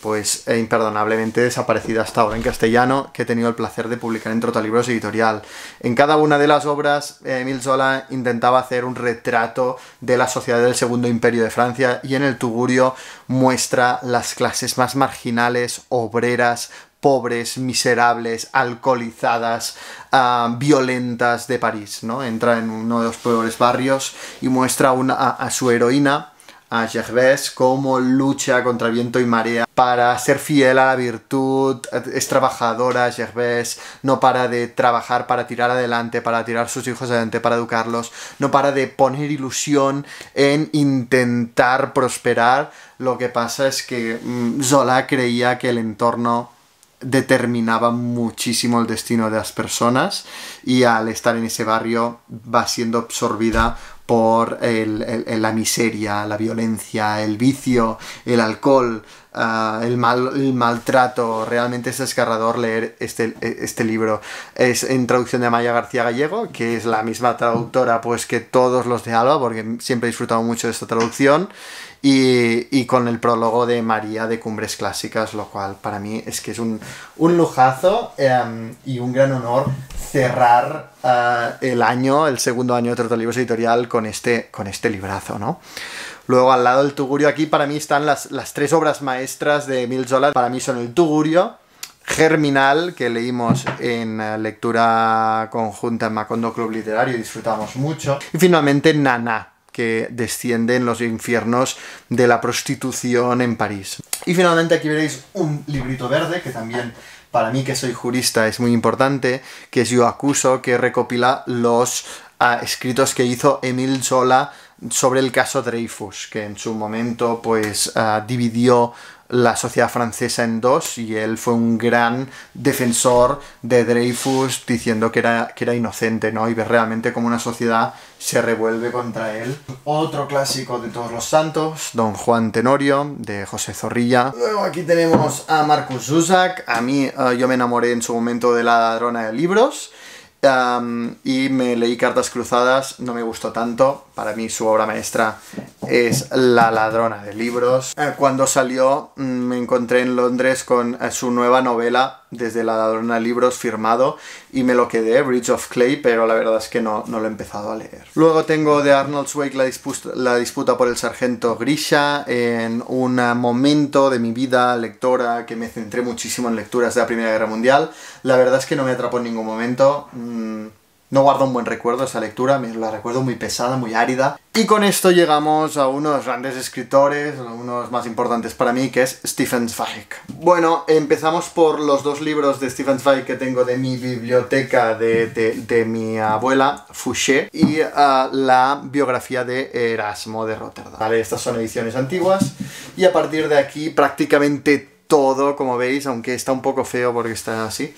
pues e imperdonablemente desaparecida hasta ahora en castellano, que he tenido el placer de publicar en Libros Editorial. En cada una de las obras, Emil Zola intentaba hacer un retrato de la sociedad del Segundo Imperio de Francia y en el Tugurio muestra las clases más marginales, obreras, pobres, miserables, alcoholizadas, ah, violentas de París. ¿no? Entra en uno de los peores barrios y muestra a su heroína a Gervais como lucha contra viento y marea para ser fiel a la virtud, es trabajadora, Gervais no para de trabajar para tirar adelante, para tirar sus hijos adelante, para educarlos, no para de poner ilusión en intentar prosperar. Lo que pasa es que mm, Zola creía que el entorno determinaba muchísimo el destino de las personas y al estar en ese barrio va siendo absorbida por la miseria, la violencia, el vicio, el alcohol, ah, el, maltrato. Realmente es desgarrador leer este, este, libro. Es en traducción de Amaya García Gallego, que es la misma traductora pues, que todos los de Alba, porque siempre he disfrutado mucho de esta traducción y, con el prólogo de María de Cumbres Clásicas, lo cual para mí es que es un, un lujazo em, y un gran honor cerrar eh, el año, el segundo año de Trotalibros Editorial con este, con este librazo, ¿no? Luego al lado del Tugurio, aquí para mí están las, las tres obras maestras de Emil Zola, para mí son el Tugurio, Germinal, que leímos en eh, lectura conjunta en Macondo Club Literario y disfrutamos mucho. Y finalmente Nana, que desciende los infiernos de la prostitución en París. Y finalmente aquí veréis un librito verde que también para mí que soy jurista es muy importante, que es Yo acuso, que recopila los ah, escritos que hizo Emil Zola sobre el caso Dreyfus, que en su momento pues ah, dividió la sociedad francesa en dos y él fue un gran defensor de Dreyfus diciendo que era, que era inocente, ¿no? Y ver realmente cómo una sociedad se revuelve contra él. Otro clásico de todos los santos, Don Juan Tenorio, de José Zorrilla. Luego aquí tenemos a Marcus Zusak. A mí, eh, yo me enamoré en su momento de la ladrona de libros y me leí Cartas Cruzadas, no me gustó tanto. Para mí su obra maestra es La ladrona de libros. Eh, cuando salió mm, me encontré en Londres con eh, su nueva novela desde la de Libros firmado y me lo quedé, Bridge of Clay, pero la verdad es que no, no lo he empezado a leer. Luego tengo de Arnold Zweig la, disputa, por el sargento Grisha, en un momento de mi vida lectora que me centré muchísimo en lecturas de la Primera Guerra Mundial. La verdad es que no me atrapó en ningún momento. Mm, no guardo un buen recuerdo esa lectura, me la recuerdo muy pesada, muy árida. Y con esto llegamos a unos grandes escritores, uno más importantes para mí, que es Stephen Zweig. Bueno, empezamos por los dos libros de Stephen Zweig que tengo de mi biblioteca de, mi abuela, Fouché, y uh, la biografía de Erasmo de Rotterdam. Vale, estas son ediciones antiguas, y a partir de aquí prácticamente todo, como veis, aunque está un poco feo porque está así,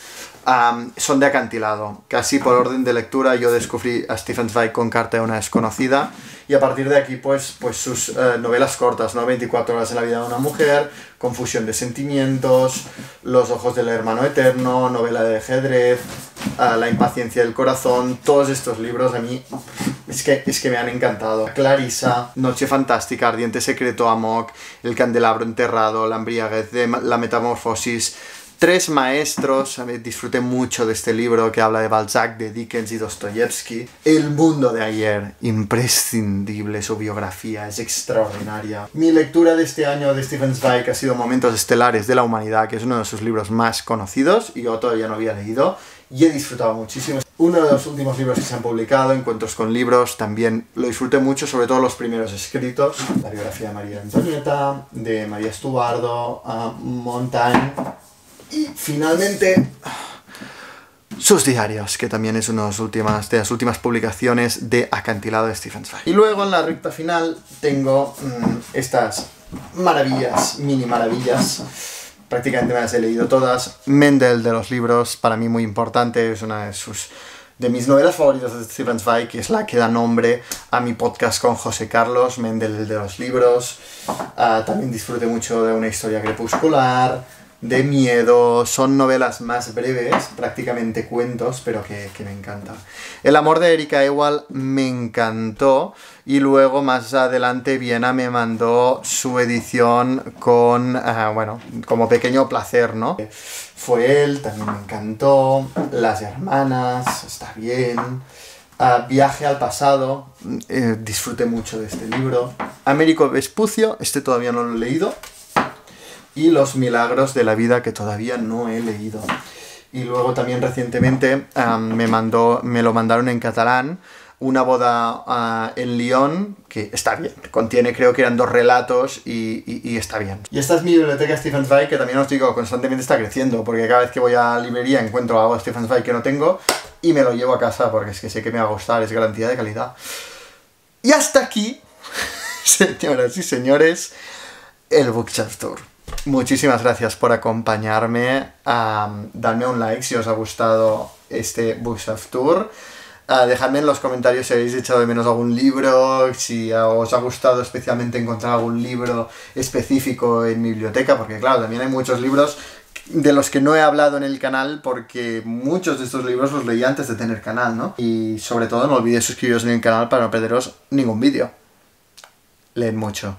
son de acantilado. Casi por orden de lectura yo descubrí a Stephen Zweig con Carta de una desconocida y a partir de aquí pues, pues sus eh, novelas cortas, ¿no? 24 horas en la vida de una mujer, Confusión de sentimientos, Los ojos del hermano eterno, Novela de ajedrez, eh, La impaciencia del corazón, todos estos libros a mí es que, es que me han encantado. Clarisa, Noche fantástica, Ardiente secreto, Amok, El candelabro enterrado, La embriaguez de la metamorfosis, Tres maestros, disfruté mucho de este libro que habla de Balzac, de Dickens y Dostoyevsky. El mundo de ayer, imprescindible, su biografía es extraordinaria. Mi lectura de este año de Stephen Zweig ha sido Momentos Estelares de la Humanidad, que es uno de sus libros más conocidos y yo todavía no había leído y he disfrutado muchísimo. Uno de los últimos libros que se han publicado, Encuentros con Libros, también lo disfruté mucho, sobre todo los primeros escritos, la biografía de María Antonieta, de María Estuardo, uh, Montaigne, y finalmente, sus diarios, que también es una últimas, de las últimas publicaciones de Acantilado de Stephen Zweig. Y luego en la recta final tengo mm, estas maravillas, mini maravillas. Prácticamente me las he leído todas. Mendel de los libros, para mí muy importante, es una de sus de mis novelas favoritas de Stephen Zweig, que es la que da nombre a mi podcast con José Carlos, Mendel de los libros. Ah, también disfrute mucho de una historia crepuscular, de miedo, son novelas más breves, prácticamente cuentos, pero que, me encanta. El amor de Erika Ewald me encantó y luego más adelante Viena me mandó su edición con, ah, bueno, como pequeño placer, ¿no? Fue él, también me encantó, Las hermanas, está bien. viaje al pasado, eh, disfruté mucho de este libro. Américo Vespucio, este todavía no lo he leído, y los milagros de la vida que todavía no he leído. Y luego también recientemente me, mandó, me lo mandaron en catalán, una boda ah, en Lyon, que está bien, contiene creo que eran dos relatos y, está bien. Y esta es mi biblioteca Stephen Zweig, que también os digo, constantemente está creciendo, porque cada vez que voy a librería encuentro algo de Stephen Zweig que no tengo y me lo llevo a casa, porque es que sé que me va a gustar, es garantía de calidad. Y hasta aquí, señoras y señores, el Bookchart Tour. Muchísimas gracias por acompañarme. dadme un like si os ha gustado este Books of Tour. Ah, dejadme en los comentarios si habéis echado de menos algún libro, si os ha gustado especialmente encontrar algún libro específico en mi biblioteca, porque claro, también hay muchos libros de los que no he hablado en el canal porque muchos de estos libros los leí antes de tener canal, ¿no? Y sobre todo no olvidéis suscribiros en el canal para no perderos ningún vídeo. Leed mucho.